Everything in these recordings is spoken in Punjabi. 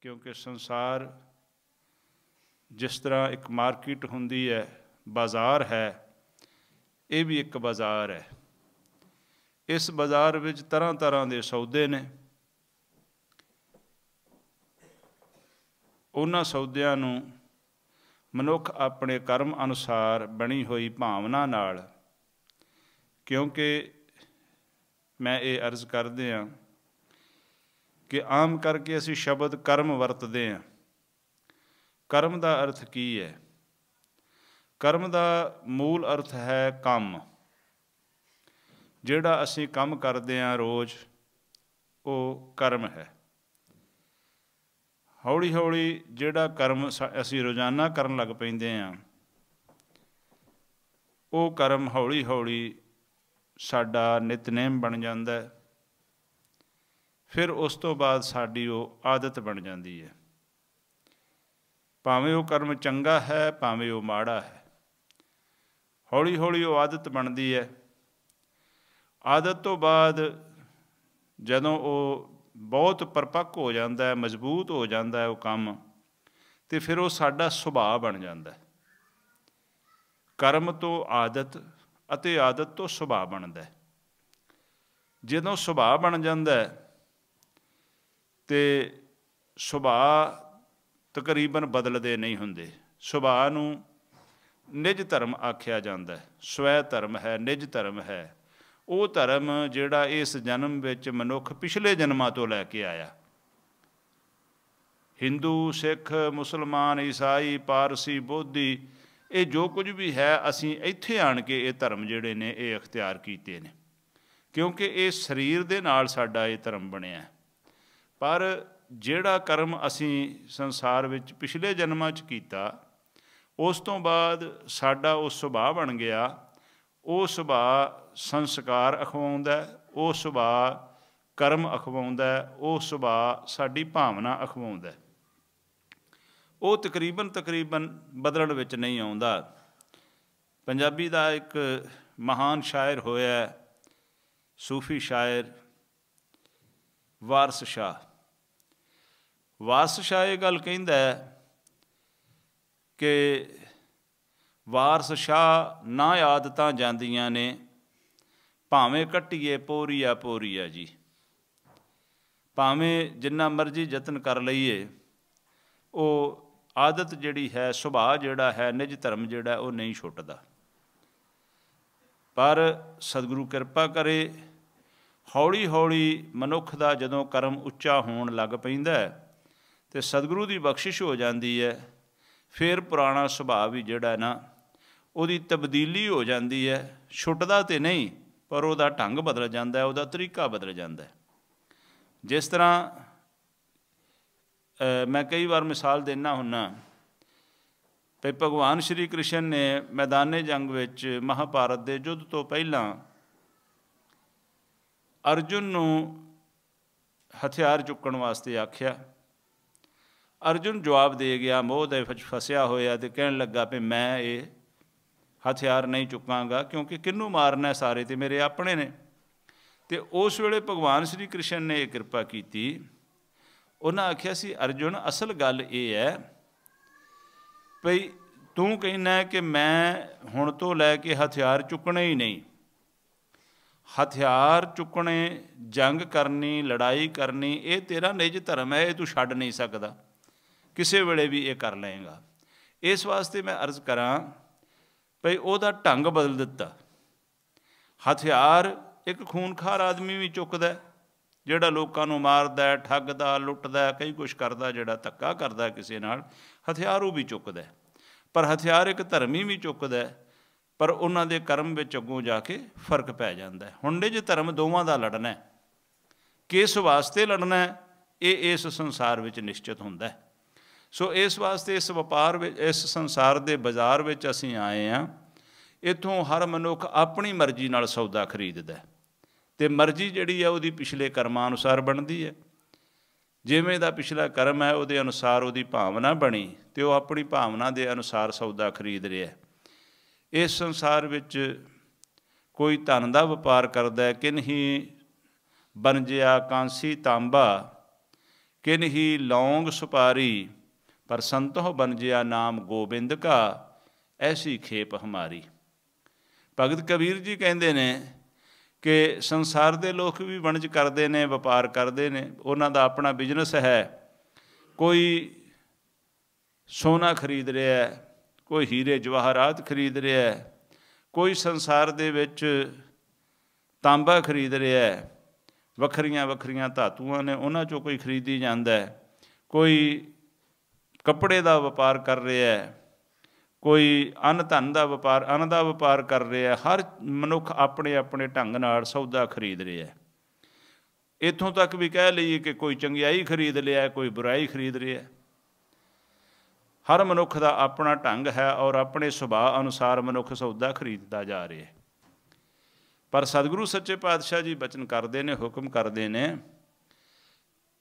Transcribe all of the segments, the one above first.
ਕਿਉਂਕਿ ਸੰਸਾਰ ਜਿਸ ਤਰ੍ਹਾਂ ਇੱਕ ਮਾਰਕੀਟ ਹੁੰਦੀ ਹੈ ਬਾਜ਼ਾਰ ਹੈ ਇਹ ਵੀ ਇੱਕ ਬਾਜ਼ਾਰ ਹੈ ਇਸ ਬਾਜ਼ਾਰ ਵਿੱਚ ਤਰ੍ਹਾਂ ਤਰ੍ਹਾਂ ਦੇ ਸੌਦੇ ਨੇ ਉਹਨਾਂ ਸੌਦਿਆਂ ਨੂੰ ਮਨੁੱਖ ਆਪਣੇ ਕਰਮ ਅਨੁਸਾਰ ਬਣੀ ਹੋਈ ਭਾਵਨਾ ਨਾਲ ਕਿਉਂਕਿ ਮੈਂ ਇਹ ਅਰਜ਼ ਕਰਦੇ ਆਂ ਕਿ ਆਮ ਕਰਕੇ ਅਸੀਂ ਸ਼ਬਦ ਕਰਮ ਵਰਤਦੇ ਆਂ ਕਰਮ ਦਾ ਅਰਥ ਕੀ ਹੈ ਕਰਮ ਦਾ ਮੂਲ ਅਰਥ ਹੈ ਕੰਮ ਜਿਹੜਾ ਅਸੀਂ ਕੰਮ ਕਰਦੇ ਆਂ ਰੋਜ਼ ਉਹ ਕਰਮ ਹੈ ਹੌਲੀ ਹੌਲੀ ਜਿਹੜਾ ਕਰਮ ਅਸੀਂ ਰੋਜ਼ਾਨਾ ਕਰਨ ਲੱਗ ਪੈਂਦੇ ਆਂ ਉਹ ਕਰਮ ਹੌਲੀ ਹੌਲੀ ਸਾਡਾ ਨਿਤਨੇਮ ਬਣ ਜਾਂਦਾ ਹੈ ਫਿਰ ਉਸ ਤੋਂ ਬਾਅਦ ਸਾਡੀ ਉਹ ਆਦਤ ਬਣ ਜਾਂਦੀ ਹੈ ਭਾਵੇਂ ਉਹ ਕਰਮ ਚੰਗਾ ਹੈ ਭਾਵੇਂ ਉਹ ਮਾੜਾ ਹੈ ਹੌਲੀ ਹੌਲੀ ਉਹ ਆਦਤ ਬਣਦੀ ਹੈ ਆਦਤ ਤੋਂ ਬਾਅਦ ਜਦੋਂ ਉਹ ਬਹੁਤ ਪਰਪੱਕ ਹੋ ਜਾਂਦਾ ਹੈ ਮਜ਼ਬੂਤ ਹੋ ਜਾਂਦਾ ਹੈ ਉਹ ਕੰਮ ਤੇ ਫਿਰ ਉਹ ਸਾਡਾ ਸੁਭਾਅ ਬਣ ਜਾਂਦਾ ਹੈ ਕਰਮ ਤੋਂ ਆਦਤ ਅਤੇ ਆਦਤ ਤੋਂ ਸੁਭਾਅ ਬਣਦਾ ਹੈ ਜਦੋਂ ਸੁਭਾਅ ਬਣ ਜਾਂਦਾ ਹੈ ਤੇ ਸੁਭਾਅ ਤਕਰੀਬਨ ਬਦਲਦੇ ਨਹੀਂ ਹੁੰਦੇ ਸੁਭਾਅ ਨੂੰ ਨਿਜ ਧਰਮ ਆਖਿਆ ਜਾਂਦਾ ਹੈ ਸਵੈ ਧਰਮ ਹੈ ਨਿਜ ਧਰਮ ਹੈ ਉਹ ਧਰਮ ਜਿਹੜਾ ਇਸ ਜਨਮ ਵਿੱਚ ਮਨੁੱਖ ਪਿਛਲੇ ਜਨਮਾਂ ਤੋਂ ਲੈ ਕੇ ਆਇਆ Hindu Sikh Musliman Isai Parsi Bodhi ਇਹ ਜੋ ਕੁਝ ਵੀ ਹੈ ਅਸੀਂ ਇੱਥੇ ਆਣ ਕੇ ਇਹ ਧਰਮ ਜਿਹੜੇ ਨੇ ਇਹ ਇਖਤਿਆਰ ਕੀਤੇ ਨੇ ਕਿਉਂਕਿ ਇਹ ਸਰੀਰ ਦੇ ਨਾਲ ਸਾਡਾ ਇਹ ਧਰਮ ਬਣਿਆ ਪਰ ਜਿਹੜਾ ਕਰਮ ਅਸੀਂ ਸੰਸਾਰ ਵਿੱਚ ਪਿਛਲੇ ਜਨਮਾਂ 'ਚ ਕੀਤਾ ਉਸ ਤੋਂ ਬਾਅਦ ਸਾਡਾ ਉਹ ਸੁਭਾਅ ਬਣ ਗਿਆ ਉਹ ਸੁਭਾਅ ਸੰਸਕਾਰ ਅਖਵਾਉਂਦਾ ਉਹ ਸੁਭਾਅ ਕਰਮ ਅਖਵਾਉਂਦਾ ਉਹ ਸੁਭਾਅ ਸਾਡੀ ਭਾਵਨਾ ਅਖਵਾਉਂਦਾ ਉਹ ਤਕਰੀਬਨ ਤਕਰੀਬਨ ਬਦਲਣ ਵਿੱਚ ਨਹੀਂ ਆਉਂਦਾ ਪੰਜਾਬੀ ਦਾ ਇੱਕ ਮਹਾਨ ਸ਼ਾਇਰ ਹੋਇਆ ਸੂਫੀ ਸ਼ਾਇਰ ਵਾਰਸ ਸ਼ਾਹ ਸ਼ਾਹ ਇਹ ਗੱਲ ਕਹਿੰਦਾ ਹੈ ਕਿ ਸ਼ਾਹ ਨਾ ਆਦਤਾਂ ਜਾਂਦੀਆਂ ਨੇ ਭਾਵੇਂ ਕੱਟੀਏ ਪੋਰੀਆ ਪੋਰੀਆ ਜੀ ਭਾਵੇਂ ਜਿੰਨਾ ਮਰਜ਼ੀ ਯਤਨ ਕਰ ਲਈਏ ਉਹ ਆਦਤ ਜਿਹੜੀ ਹੈ ਸੁਭਾਅ ਜਿਹੜਾ ਹੈ ਨਿਜ ਧਰਮ ਜਿਹੜਾ ਉਹ ਨਹੀਂ ਛੁੱਟਦਾ ਪਰ ਸਤਿਗੁਰੂ ਕਿਰਪਾ ਕਰੇ ਹੌਲੀ ਹੌਲੀ ਮਨੁੱਖ ਦਾ ਜਦੋਂ ਕਰਮ ਉੱਚਾ ਹੋਣ ਲੱਗ ਪੈਂਦਾ ਹੈ ਤੇ ਸਤਿਗੁਰੂ ਦੀ ਬਖਸ਼ਿਸ਼ ਹੋ ਜਾਂਦੀ ਹੈ ਫਿਰ ਪੁਰਾਣਾ ਸੁਭਾਅ ਵੀ ਜਿਹੜਾ ਨਾ ਉਹਦੀ ਤਬਦੀਲੀ ਹੋ ਜਾਂਦੀ ਹੈ ਛੁੱਟਦਾ ਤੇ ਨਹੀਂ ਪਰ ਉਹਦਾ ਢੰਗ ਬਦਲ ਜਾਂਦਾ ਹੈ ਉਹਦਾ ਤਰੀਕਾ ਬਦਲ ਜਾਂਦਾ ਹੈ ਜਿਸ ਤਰ੍ਹਾਂ ਮੈਂ ਕਈ ਵਾਰ ਮਿਸਾਲ ਦੇਣਾ ਹੁੰਨਾ ਕਿ ਭਗਵਾਨ ਸ਼੍ਰੀ ਕ੍ਰਿਸ਼ਨ ਨੇ ਮੈਦਾਨੇ ਜੰਗ ਵਿੱਚ ਮਹਾਭਾਰਤ ਦੇ ਯੁੱਧ ਤੋਂ ਪਹਿਲਾਂ ਅਰਜੁਨ ਨੂੰ ਹਥਿਆਰ ਚੁੱਕਣ ਵਾਸਤੇ ਆਖਿਆ ਅਰਜੁਨ ਜਵਾਬ ਦੇ ਗਿਆ ਮੋਹ ਦੇ ਵਿੱਚ ਫਸਿਆ ਹੋਇਆ ਤੇ ਕਹਿਣ ਲੱਗਾ ਕਿ ਮੈਂ ਇਹ ਹਥਿਆਰ ਨਹੀਂ ਚੁੱਕਾਂਗਾ ਕਿਉਂਕਿ ਕਿੰਨੂ ਮਾਰਨਾ ਸਾਰੇ ਤੇ ਮੇਰੇ ਆਪਣੇ ਨੇ ਤੇ ਉਸ ਵੇਲੇ ਭਗਵਾਨ ਸ੍ਰੀ ਕ੍ਰਿਸ਼ਨ ਨੇ ਇਹ ਕਿਰਪਾ ਕੀਤੀ ਉਹਨਾਂ ਆਖਿਆ ਸੀ ਅਰਜੁਨ ਅਸਲ ਗੱਲ ਇਹ ਹੈ ਭਈ ਤੂੰ ਕਹਿੰਦਾ ਕਿ ਮੈਂ ਹੁਣ ਤੋਂ ਲੈ ਕੇ ਹਥਿਆਰ ਚੁੱਕਣੇ ਹੀ ਨਹੀਂ ਹਥਿਆਰ ਚੁੱਕਣੇ ਜੰਗ ਕਰਨੀ ਲੜਾਈ ਕਰਨੀ ਇਹ ਤੇਰਾ ਨਿਜ ਧਰਮ ਹੈ ਇਹ ਤੂੰ ਛੱਡ ਨਹੀਂ ਸਕਦਾ ਕਿਸੇ ਵੇਲੇ ਵੀ ਇਹ ਕਰ ਲਏਗਾ ਇਸ ਵਾਸਤੇ ਮੈਂ ਅਰਜ਼ ਕਰਾਂ ਭਈ ਉਹਦਾ ਢੰਗ ਬਦਲ ਦਿੱਤਾ ਹਥਿਆਰ ਇੱਕ ਖੂਨਖਾਰ ਆਦਮੀ ਵੀ ਚੁੱਕਦਾ ਜਿਹੜਾ ਲੋਕਾਂ ਨੂੰ ਮਾਰਦਾ ਠੱਗਦਾ ਲੁੱਟਦਾ ਕਈ ਕੁਝ ਕਰਦਾ ਜਿਹੜਾ ਧੱਕਾ ਕਰਦਾ ਕਿਸੇ ਨਾਲ ਹਥਿਆਰ ਉਹ ਵੀ ਚੁੱਕਦਾ ਪਰ ਹਥਿਆਰ ਇੱਕ ਧਰਮੀ ਵੀ ਚੁੱਕਦਾ ਪਰ ਉਹਨਾਂ ਦੇ ਕਰਮ ਵਿੱਚ ਅੱਗੋਂ ਜਾ ਕੇ ਫਰਕ ਪੈ ਜਾਂਦਾ ਹੁਣ ਜੇ ਧਰਮ ਦੋਵਾਂ ਦਾ ਲੜਨਾ ਹੈ ਕਿਸ ਵਾਸਤੇ ਲੜਨਾ ਹੈ ਇਹ ਇਸ ਸੰਸਾਰ ਵਿੱਚ ਨਿਸ਼ਚਿਤ ਹੁੰਦਾ ਹੈ ਸੋ ਇਸ ਵਾਸਤੇ ਇਸ ਵਪਾਰ ਵਿੱਚ ਇਸ ਸੰਸਾਰ ਦੇ ਬਾਜ਼ਾਰ ਵਿੱਚ ਅਸੀਂ ਆਏ ਆ ਇਥੋਂ ਹਰ ਮਨੁੱਖ ਆਪਣੀ ਮਰਜ਼ੀ ਨਾਲ ਸੌਦਾ ਖਰੀਦਦਾ ਤੇ ਮਰਜ਼ੀ ਜਿਹੜੀ ਆ ਉਹਦੀ ਪਿਛਲੇ ਕਰਮਾਂ ਅਨੁਸਾਰ ਬਣਦੀ ਹੈ ਜਿਵੇਂ ਦਾ ਪਿਛਲਾ ਕਰਮ ਹੈ ਉਹਦੇ ਅਨੁਸਾਰ ਉਹਦੀ ਭਾਵਨਾ ਬਣੀ ਤੇ ਉਹ ਆਪਣੀ ਭਾਵਨਾ ਦੇ ਅਨੁਸਾਰ ਸੌਦਾ ਖਰੀਦ ਰਿਹਾ ਇਸ ਸੰਸਾਰ ਵਿੱਚ ਕੋਈ ਧਨ ਦਾ ਵਪਾਰ ਕਰਦਾ ਕਿਨਹੀ ਬਨਜਿਆ ਕਾਂਸੀ ਤਾਂਬਾ ਕਿਨਹੀ ਲੌਂਗ ਸੁਪਾਰੀ ਪਰ ਸੰਤੋ ਬਨ ਜਿਆ ਨਾਮ ਗੋਬਿੰਦ ਕਾ ਐਸੀ ਖੇਪ ਹਮਾਰੀ ਭਗਤ ਕਬੀਰ ਜੀ ਕਹਿੰਦੇ ਨੇ ਕਿ ਸੰਸਾਰ ਦੇ ਲੋਕ ਵੀ ਵਣਜ ਕਰਦੇ ਨੇ ਵਪਾਰ ਕਰਦੇ ਨੇ ਉਹਨਾਂ ਦਾ ਆਪਣਾ ਬਿਜ਼ਨਸ ਹੈ ਕੋਈ ਸੋਨਾ ਖਰੀਦ ਰਿਹਾ ਹੈ ਕੋਈ ਹੀਰੇ ਜਵਾਹਰਾਤ ਖਰੀਦ ਰਿਹਾ ਹੈ ਕੋਈ ਸੰਸਾਰ ਦੇ ਵਿੱਚ ਤਾਂਬਾ ਖਰੀਦ ਰਿਹਾ ਹੈ ਵੱਖਰੀਆਂ ਵੱਖਰੀਆਂ ਧਾਤੂਆਂ ਨੇ ਉਹਨਾਂ ਚੋਂ ਕੋਈ ਖਰੀਦੀ ਜਾਂਦਾ ਹੈ ਕੋਈ ਕੱਪੜੇ ਦਾ ਵਪਾਰ ਕਰ ਰਿਹਾ ਹੈ ਕੋਈ ਅਨ ਧਨ ਦਾ ਵਪਾਰ ਅਨ ਦਾ ਵਪਾਰ ਕਰ ਰਿਹਾ ਹੈ ਹਰ ਮਨੁੱਖ ਆਪਣੇ ਆਪਣੇ ਢੰਗ ਨਾਲ ਸੌਦਾ ਖਰੀਦ ਰਿਹਾ ਹੈ ਇਥੋਂ ਤੱਕ ਵੀ ਕਹਿ ਲਈਏ ਕਿ ਕੋਈ ਚੰਗਿਆਈ ਖਰੀਦ ਲਿਆ ਕੋਈ ਬੁਰਾਈ ਖਰੀਦ ਰਿਹਾ ਹੈ ਹਰ ਮਨੁੱਖ ਦਾ ਆਪਣਾ ਢੰਗ ਹੈ ਔਰ ਆਪਣੇ ਸੁਭਾਅ ਅਨੁਸਾਰ ਮਨੁੱਖ ਸੌਦਾ ਖਰੀਦਦਾ ਜਾ ਰਿਹਾ ਹੈ ਪਰ ਸਤਿਗੁਰੂ ਸੱਚੇ ਪਾਤਸ਼ਾਹ ਜੀ ਬਚਨ ਕਰਦੇ ਨੇ ਹੁਕਮ ਕਰਦੇ ਨੇ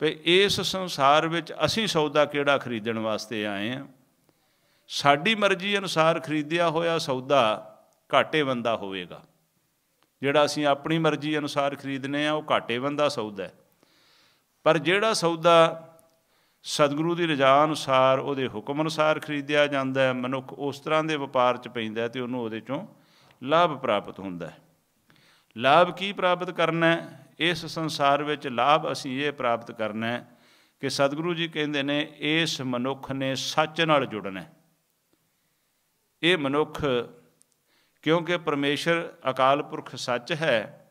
ਵੀ ਇਸ ਸੰਸਾਰ ਵਿੱਚ ਅਸੀਂ ਸੌਦਾ ਕਿਹੜਾ ਖਰੀਦਣ ਵਾਸਤੇ ਆਏ ਆ ਸਾਡੀ ਮਰਜ਼ੀ ਅਨੁਸਾਰ ਖਰੀਦਿਆ ਹੋਇਆ ਸੌਦਾ ਘਾਟੇਵੰਦਾ ਹੋਵੇਗਾ ਜਿਹੜਾ ਅਸੀਂ ਆਪਣੀ ਮਰਜ਼ੀ ਅਨੁਸਾਰ ਖਰੀਦਨੇ ਆ ਉਹ ਘਾਟੇਵੰਦਾ ਸੌਦਾ ਹੈ ਪਰ ਜਿਹੜਾ ਸੌਦਾ ਸਤਿਗੁਰੂ ਦੀ ਰਜ਼ਾ ਅਨੁਸਾਰ ਉਹਦੇ ਹੁਕਮ ਅਨੁਸਾਰ ਖਰੀਦਿਆ ਜਾਂਦਾ ਹੈ ਮਨੁੱਖ ਉਸ ਤਰ੍ਹਾਂ ਦੇ ਵਪਾਰ 'ਚ ਪੈਂਦਾ ਤੇ ਉਹਨੂੰ ਉਹਦੇ 'ਚੋਂ ਲਾਭ ਪ੍ਰਾਪਤ ਹੁੰਦਾ ਹੈ ਲਾਭ ਕੀ ਪ੍ਰਾਪਤ ਕਰਨਾ ਹੈ ਇਸ ਸੰਸਾਰ ਵਿੱਚ ਲਾਭ ਅਸੀਂ ਇਹ ਪ੍ਰਾਪਤ ਕਰਨਾ ਹੈ ਕਿ ਸਤਿਗੁਰੂ ਜੀ ਕਹਿੰਦੇ ਨੇ ਇਸ ਮਨੁੱਖ ਨੇ ਸੱਚ ਨਾਲ ਜੁੜਨਾ ਹੈ ਇਹ ਮਨੁੱਖ ਕਿਉਂਕਿ ਪਰਮੇਸ਼ਰ ਅਕਾਲ ਪੁਰਖ ਸੱਚ ਹੈ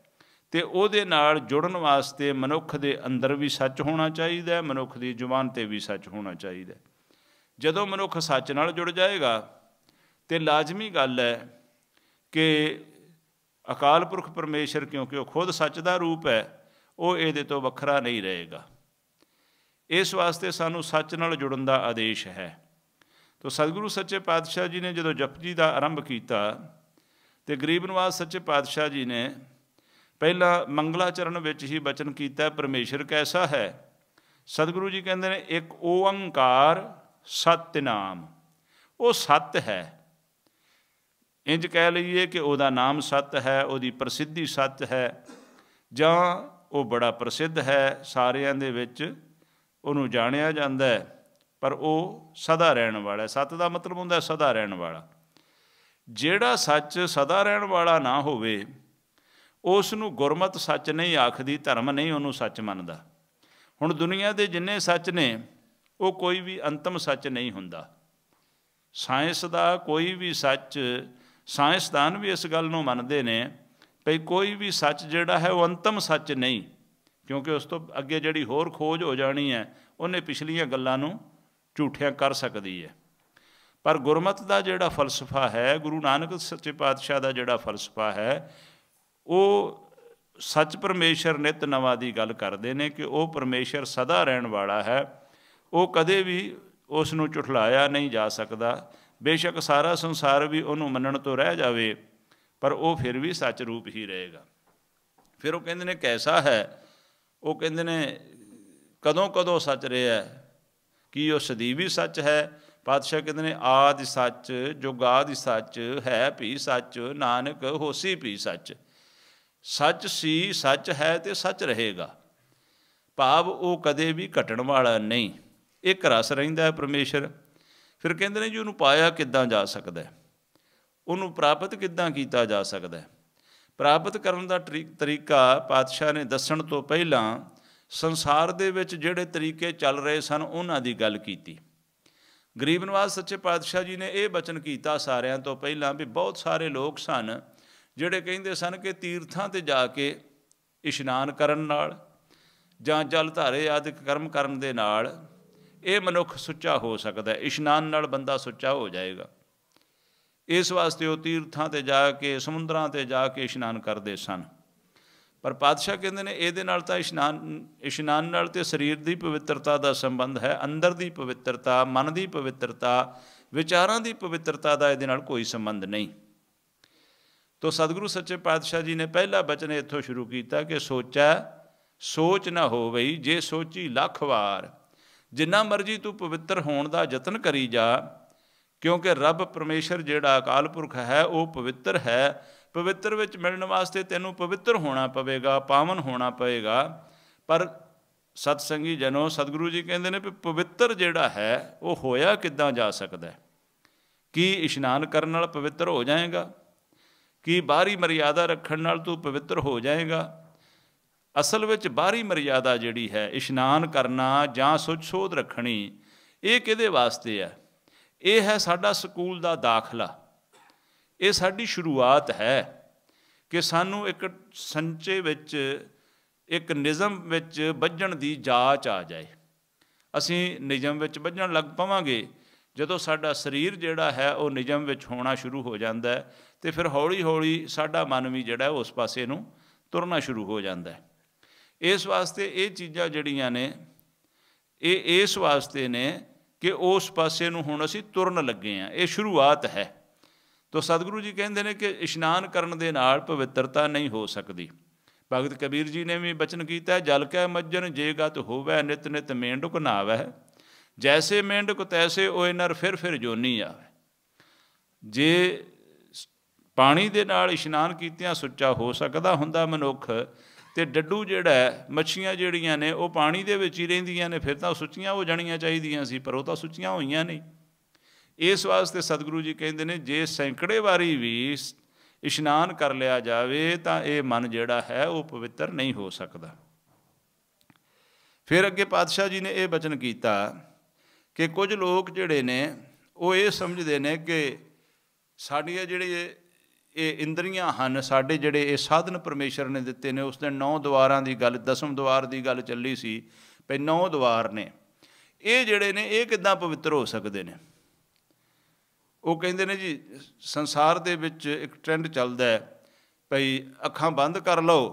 ਤੇ ਉਹਦੇ ਨਾਲ ਜੁੜਨ ਵਾਸਤੇ ਮਨੁੱਖ ਦੇ ਅੰਦਰ ਵੀ ਸੱਚ ਹੋਣਾ ਚਾਹੀਦਾ ਹੈ ਮਨੁੱਖ ਦੀ ਜ਼ੁਬਾਨ ਤੇ ਵੀ ਸੱਚ ਹੋਣਾ ਚਾਹੀਦਾ ਜਦੋਂ ਮਨੁੱਖ ਸੱਚ ਨਾਲ ਜੁੜ ਜਾਏਗਾ ਤੇ ਲਾਜ਼ਮੀ ਗੱਲ ਹੈ ਕਿ ਅਕਾਲ ਪੁਰਖ ਪਰਮੇਸ਼ਰ ਕਿਉਂਕਿ ਉਹ ਖੁਦ ਸੱਚ ਦਾ ਰੂਪ ਹੈ ਉਹ ਇਹਦੇ ਤੋਂ ਵੱਖਰਾ ਨਹੀਂ ਰਹੇਗਾ ਇਸ ਵਾਸਤੇ ਸਾਨੂੰ ਸੱਚ ਨਾਲ ਜੁੜਨ ਦਾ ਆਦੇਸ਼ ਹੈ ਤੋ ਸਤਿਗੁਰੂ ਸੱਚੇ ਪਾਤਸ਼ਾਹ ਜੀ ਨੇ ਜਦੋਂ ਜਪਜੀ ਦਾ ਆਰੰਭ ਕੀਤਾ ਤੇ ਗਰੀਬ ਨਵਾਜ਼ ਸੱਚੇ ਪਾਤਸ਼ਾਹ ਜੀ ਨੇ ਪਹਿਲਾ ਮੰਗਲਾਚਰਨ ਵਿੱਚ ਹੀ ਬਚਨ ਕੀਤਾ ਪਰਮੇਸ਼ਰ ਕੈਸਾ ਹੈ ਸਤਿਗੁਰੂ ਜੀ ਕਹਿੰਦੇ ਨੇ ਇੱਕ ਓੰਕਾਰ ਸਤਿਨਾਮ ਉਹ ਸਤ ਹੈ ਇੰਜ ਕਹਿ ਲਈਏ ਕਿ ਉਹਦਾ ਨਾਮ ਸੱਤ ਹੈ ਉਹਦੀ ਪ੍ਰਸਿੱਧੀ ਸਤ ਹੈ ਜਾਂ ਉਹ ਬੜਾ ਪ੍ਰਸਿੱਧ ਹੈ ਸਾਰਿਆਂ ਦੇ ਵਿੱਚ ਉਹਨੂੰ ਜਾਣਿਆ ਜਾਂਦਾ ਹੈ ਪਰ ਉਹ ਸਦਾ ਰਹਿਣ ਵਾਲਾ ਸੱਤ ਦਾ ਮਤਲਬ ਹੁੰਦਾ ਸਦਾ ਰਹਿਣ ਵਾਲਾ ਜਿਹੜਾ ਸੱਚ ਸਦਾ ਰਹਿਣ ਵਾਲਾ ਨਾ ਹੋਵੇ ਉਸ ਨੂੰ ਗੁਰਮਤ ਸੱਚ ਨਹੀਂ ਆਖਦੀ ਧਰਮ ਨਹੀਂ ਉਹਨੂੰ ਸੱਚ ਮੰਨਦਾ ਹੁਣ ਦੁਨੀਆ ਦੇ ਜਿੰਨੇ ਸੱਚ ਨੇ ਉਹ ਕੋਈ ਵੀ ਅੰਤਮ ਸੱਚ ਨਹੀਂ ਹੁੰਦਾ ਸਾਇੰਸ ਦਾ ਕੋਈ ਵੀ ਸੱਚ ਸਾਇੰਸਦਾਨ ਵੀ ਇਸ ਗੱਲ ਨੂੰ ਮੰਨਦੇ ਨੇ ਭਈ ਕੋਈ ਵੀ ਸੱਚ ਜਿਹੜਾ ਹੈ ਉਹ ਅੰਤਮ ਸੱਚ ਨਹੀਂ ਕਿਉਂਕਿ ਉਸ ਤੋਂ ਅੱਗੇ ਜਿਹੜੀ ਹੋਰ ਖੋਜ ਹੋ ਜਾਣੀ ਹੈ ਉਹਨੇ ਪਿਛਲੀਆਂ ਗੱਲਾਂ ਨੂੰ ਝੂਠੀਆਂ ਕਰ ਸਕਦੀ ਹੈ ਪਰ ਗੁਰਮਤ ਦਾ ਜਿਹੜਾ ਫਲਸਫਾ ਹੈ ਗੁਰੂ ਨਾਨਕ ਸੱਚੇ ਪਾਤਸ਼ਾਹ ਦਾ ਜਿਹੜਾ ਫਲਸਫਾ ਹੈ ਉਹ ਸੱਚ ਪਰਮੇਸ਼ਰ ਨਿਤ ਨਵਾਂ ਦੀ ਗੱਲ ਕਰਦੇ ਨੇ ਕਿ ਉਹ ਪਰਮੇਸ਼ਰ ਸਦਾ ਰਹਿਣ ਵਾਲਾ ਹੈ ਉਹ ਕਦੇ ਵੀ ਉਸ ਨੂੰ ਝੁਠਲਾਇਆ ਨਹੀਂ ਜਾ ਸਕਦਾ ਬੇਸ਼ੱਕ ਸਾਰਾ ਸੰਸਾਰ ਵੀ ਉਹਨੂੰ ਮੰਨਣ ਤੋਂ ਰਹਿ ਜਾਵੇ ਪਰ ਉਹ ਫਿਰ ਵੀ ਸੱਚ ਰੂਪ ਹੀ ਰਹੇਗਾ ਫਿਰ ਉਹ ਕਹਿੰਦੇ ਨੇ ਕੈਸਾ ਹੈ ਉਹ ਕਹਿੰਦੇ ਨੇ ਕਦੋਂ ਕਦੋਂ ਸੱਚ ਰਿਹਾ ਕੀ ਉਹ ਸਦੀ ਵੀ ਸੱਚ ਹੈ ਪਾਤਸ਼ਾਹ ਕਹਿੰਦੇ ਨੇ ਆਦਿ ਸੱਚ ਜੁਗਾਦਿ ਸੱਚ ਹੈ ਭੀ ਸੱਚ ਨਾਨਕ ਹੋਸੀ ਭੀ ਸੱਚ ਸੱਚ ਸੀ ਸੱਚ ਹੈ ਤੇ ਸੱਚ ਰਹੇਗਾ ਭਾਵ ਉਹ ਕਦੇ ਵੀ ਘਟਣ ਵਾਲਾ ਨਹੀਂ ਇੱਕ ਰਸ ਰਹਿੰਦਾ ਹੈ ਪਰਮੇਸ਼ਰ ਫਿਰ ਕਹਿੰਦੇ ਨੇ ਜੀ ਉਹਨੂੰ ਪਾਇਆ ਕਿੱਦਾਂ ਜਾ ਸਕਦਾ ਹੈ ਉਹਨੂੰ ਪ੍ਰਾਪਤ ਕਿੱਦਾਂ ਕੀਤਾ ਜਾ ਸਕਦਾ ਹੈ ਪ੍ਰਾਪਤ ਕਰਨ ਦਾ ਤਰੀਕਾ ਪਾਤਸ਼ਾਹ ਨੇ ਦੱਸਣ ਤੋਂ ਪਹਿਲਾਂ ਸੰਸਾਰ ਦੇ ਵਿੱਚ ਜਿਹੜੇ ਤਰੀਕੇ ਚੱਲ ਰਹੇ ਸਨ ਉਹਨਾਂ ਦੀ ਗੱਲ ਕੀਤੀ ਗਰੀਬ ਨਵਾਜ਼ ਸੱਚੇ ਪਾਤਸ਼ਾਹ ਜੀ ਨੇ ਇਹ ਬਚਨ ਕੀਤਾ ਸਾਰਿਆਂ ਤੋਂ ਪਹਿਲਾਂ ਵੀ ਬਹੁਤ ਸਾਰੇ ਲੋਕ ਸਨ ਜਿਹੜੇ ਕਹਿੰਦੇ ਸਨ ਕਿ ਤੀਰਥਾਂ ਤੇ ਜਾ ਕੇ ਇਸ਼ਨਾਨ ਕਰਨ ਨਾਲ ਜਾਂ ਜਲ ਧਾਰੇ ਆਦਿਕ ਕਰਮ ਕਰਨ ਦੇ ਨਾਲ ਇਹ ਮਨੁੱਖ ਸੁੱਚਾ ਹੋ ਸਕਦਾ ਹੈ ਇਸ਼ਨਾਨ ਨਾਲ ਬੰਦਾ ਸੁੱਚਾ ਹੋ ਜਾਏਗਾ ਇਸ ਵਾਸਤੇ ਉਹ ਤੀਰਥਾਂ ਤੇ ਜਾ ਕੇ ਸਮੁੰਦਰਾਂ ਤੇ ਜਾ ਕੇ ਇਸ਼ਨਾਨ ਕਰਦੇ ਸਨ ਪਰ ਪਾਤਸ਼ਾਹ ਕਹਿੰਦੇ ਨੇ ਇਹਦੇ ਨਾਲ ਤਾਂ ਇਸ਼ਨਾਨ ਇਸ਼ਨਾਨ ਨਾਲ ਤੇ ਸਰੀਰ ਦੀ ਪਵਿੱਤਰਤਾ ਦਾ ਸੰਬੰਧ ਹੈ ਅੰਦਰ ਦੀ ਪਵਿੱਤਰਤਾ ਮਨ ਦੀ ਪਵਿੱਤਰਤਾ ਵਿਚਾਰਾਂ ਦੀ ਪਵਿੱਤਰਤਾ ਦਾ ਇਹਦੇ ਨਾਲ ਕੋਈ ਸੰਬੰਧ ਨਹੀਂ ਤੋ ਸਤਿਗੁਰੂ ਸੱਚੇ ਪਾਤਸ਼ਾਹ ਜੀ ਨੇ ਪਹਿਲਾ ਬਚਨ ਇੱਥੋਂ ਸ਼ੁਰੂ ਕੀਤਾ ਕਿ ਸੋਚਾ ਸੋਚ ਨਾ ਹੋਵੇ ਜੇ ਸੋਚੀ ਲੱਖ ਵਾਰ ਜਿੰਨਾ ਮਰਜੀ ਤੂੰ ਪਵਿੱਤਰ ਹੋਣ ਦਾ ਯਤਨ ਕਰੀ ਜਾ ਕਿਉਂਕਿ ਰੱਬ ਪਰਮੇਸ਼ਰ ਜਿਹੜਾ ਅਕਾਲ ਪੁਰਖ ਹੈ ਉਹ ਪਵਿੱਤਰ ਹੈ ਪਵਿੱਤਰ ਵਿੱਚ ਮਿਲਣ ਵਾਸਤੇ ਤੈਨੂੰ ਪਵਿੱਤਰ ਹੋਣਾ ਪਵੇਗਾ ਪਾਵਨ ਹੋਣਾ ਪਵੇਗਾ ਪਰ ਸਤਸੰਗੀ ਜਨੋ ਸਤਿਗੁਰੂ ਜੀ ਕਹਿੰਦੇ ਨੇ ਵੀ ਪਵਿੱਤਰ ਜਿਹੜਾ ਹੈ ਉਹ ਹੋਇਆ ਕਿੱਦਾਂ ਜਾ ਸਕਦਾ ਹੈ ਕੀ ਇਸ਼ਨਾਨ ਕਰਨ ਨਾਲ ਪਵਿੱਤਰ ਹੋ ਜਾਏਗਾ ਕੀ ਬਾਹਰੀ ਮਰਿਆਦਾ ਰੱਖਣ ਨਾਲ ਤੂੰ ਪਵਿੱਤਰ ਹੋ ਜਾਏਗਾ ਅਸਲ ਵਿੱਚ ਬਾਹਰੀ ਮਰਿਆਦਾ ਜਿਹੜੀ ਹੈ ਇਸ਼ਨਾਨ ਕਰਨਾ ਜਾਂ ਸੁੱਚ ਸੋਧ ਰੱਖਣੀ ਇਹ ਕਿਹਦੇ ਵਾਸਤੇ ਹੈ ਇਹ ਹੈ ਸਾਡਾ ਸਕੂਲ ਦਾ ਦਾਖਲਾ ਇਹ ਸਾਡੀ ਸ਼ੁਰੂਆਤ ਹੈ ਕਿ ਸਾਨੂੰ ਇੱਕ ਸੰਚੇ ਵਿੱਚ ਇੱਕ ਨਿਜ਼ਮ ਵਿੱਚ ਵੱਜਣ ਦੀ ਜਾਚ ਆ ਜਾਏ ਅਸੀਂ ਨਿਯਮ ਵਿੱਚ ਵੱਜਣ ਲੱਗ ਪਵਾਂਗੇ ਜਦੋਂ ਸਾਡਾ ਸਰੀਰ ਜਿਹੜਾ ਹੈ ਉਹ ਨਿਯਮ ਵਿੱਚ ਹੋਣਾ ਸ਼ੁਰੂ ਹੋ ਜਾਂਦਾ ਹੈ ਤੇ ਫਿਰ ਹੌਲੀ-ਹੌਲੀ ਸਾਡਾ ਮਨ ਵੀ ਜਿਹੜਾ ਉਸ ਪਾਸੇ ਨੂੰ ਤੁਰਨਾ ਸ਼ੁਰੂ ਹੋ ਜਾਂਦਾ ਹੈ ਇਸ ਵਾਸਤੇ ਇਹ ਚੀਜ਼ਾਂ ਜਿਹੜੀਆਂ ਨੇ ਇਹ ਇਸ ਵਾਸਤੇ ਨੇ ਕਿ ਉਸ ਪਾਸੇ ਨੂੰ ਹੁਣ ਅਸੀਂ ਤੁਰਨ ਲੱਗੇ ਆ ਇਹ ਸ਼ੁਰੂਆਤ ਹੈ ਤੋ ਸਤਿਗੁਰੂ ਜੀ ਕਹਿੰਦੇ ਨੇ ਕਿ ਇਸ਼ਨਾਨ ਕਰਨ ਦੇ ਨਾਲ ਪਵਿੱਤਰਤਾ ਨਹੀਂ ਹੋ ਸਕਦੀ ਭਗਤ ਕਬੀਰ ਜੀ ਨੇ ਵੀ ਬਚਨ ਕੀਤਾ ਜਲ ਕੈ ਮੱਜਨ ਜੇ ਗਤ ਹੋਵੇ ਨਿਤ ਨਿਤ ਮੇਂਡੁਕ ਨਾਵੇ ਜੈਸੇ ਮੇਂਡੁਕ ਤੈਸੇ ਓਏ ਨਰ ਫਿਰ ਫਿਰ ਜੋਨੀ ਆਵੇ ਜੇ ਪਾਣੀ ਦੇ ਨਾਲ ਇਸ਼ਨਾਨ ਕੀਤਿਆਂ ਸੁੱਚਾ ਹੋ ਸਕਦਾ ਹੁੰਦਾ ਮਨੁੱਖ ਤੇ ਡੱਡੂ ਜਿਹੜਾ ਮੱਛੀਆਂ ਜਿਹੜੀਆਂ ਨੇ ਉਹ ਪਾਣੀ ਦੇ ਵਿੱਚ ਹੀ ਰਹਿੰਦੀਆਂ ਨੇ ਫਿਰ ਤਾਂ ਸੁੱਚੀਆਂ ਹੋ ਜਾਣੀਆਂ ਚਾਹੀਦੀਆਂ ਸੀ ਪਰ ਉਹ ਤਾਂ ਸੁੱਚੀਆਂ ਹੋਈਆਂ ਨਹੀਂ ਇਸ ਵਾਸਤੇ ਸਤਿਗੁਰੂ ਜੀ ਕਹਿੰਦੇ ਨੇ ਜੇ ਸੈਂਕੜੇ ਵਾਰੀ ਵੀ ਇਸ਼ਨਾਨ ਕਰ ਲਿਆ ਜਾਵੇ ਤਾਂ ਇਹ ਮਨ ਜਿਹੜਾ ਹੈ ਉਹ ਪਵਿੱਤਰ ਨਹੀਂ ਹੋ ਸਕਦਾ ਫਿਰ ਅੱਗੇ ਪਾਤਸ਼ਾਹ ਜੀ ਨੇ ਇਹ ਬਚਨ ਕੀਤਾ ਕਿ ਕੁਝ ਲੋਕ ਜਿਹੜੇ ਨੇ ਉਹ ਇਹ ਸਮਝਦੇ ਨੇ ਕਿ ਸਾਡੀਆਂ ਜਿਹੜੀਆਂ ਇਹ ਇੰਦਰੀਆਂ ਹਨ ਸਾਡੇ ਜਿਹੜੇ ਇਹ ਸਾਧਨ ਪਰਮੇਸ਼ਰ ਨੇ ਦਿੱਤੇ ਨੇ ਉਸ ਦੇ ਨੌ ਦੁਆਰਾਂ ਦੀ ਗੱਲ ਦਸਮ ਦੁਆਰ ਦੀ ਗੱਲ ਚੱਲੀ ਸੀ ਪਈ ਨੌ ਦੁਆਰ ਨੇ ਇਹ ਜਿਹੜੇ ਨੇ ਇਹ ਕਿਦਾਂ ਪਵਿੱਤਰ ਹੋ ਸਕਦੇ ਨੇ ਉਹ ਕਹਿੰਦੇ ਨੇ ਜੀ ਸੰਸਾਰ ਦੇ ਵਿੱਚ ਇੱਕ ਟ੍ਰੈਂਡ ਚੱਲਦਾ ਹੈ ਭਈ ਅੱਖਾਂ ਬੰਦ ਕਰ ਲਓ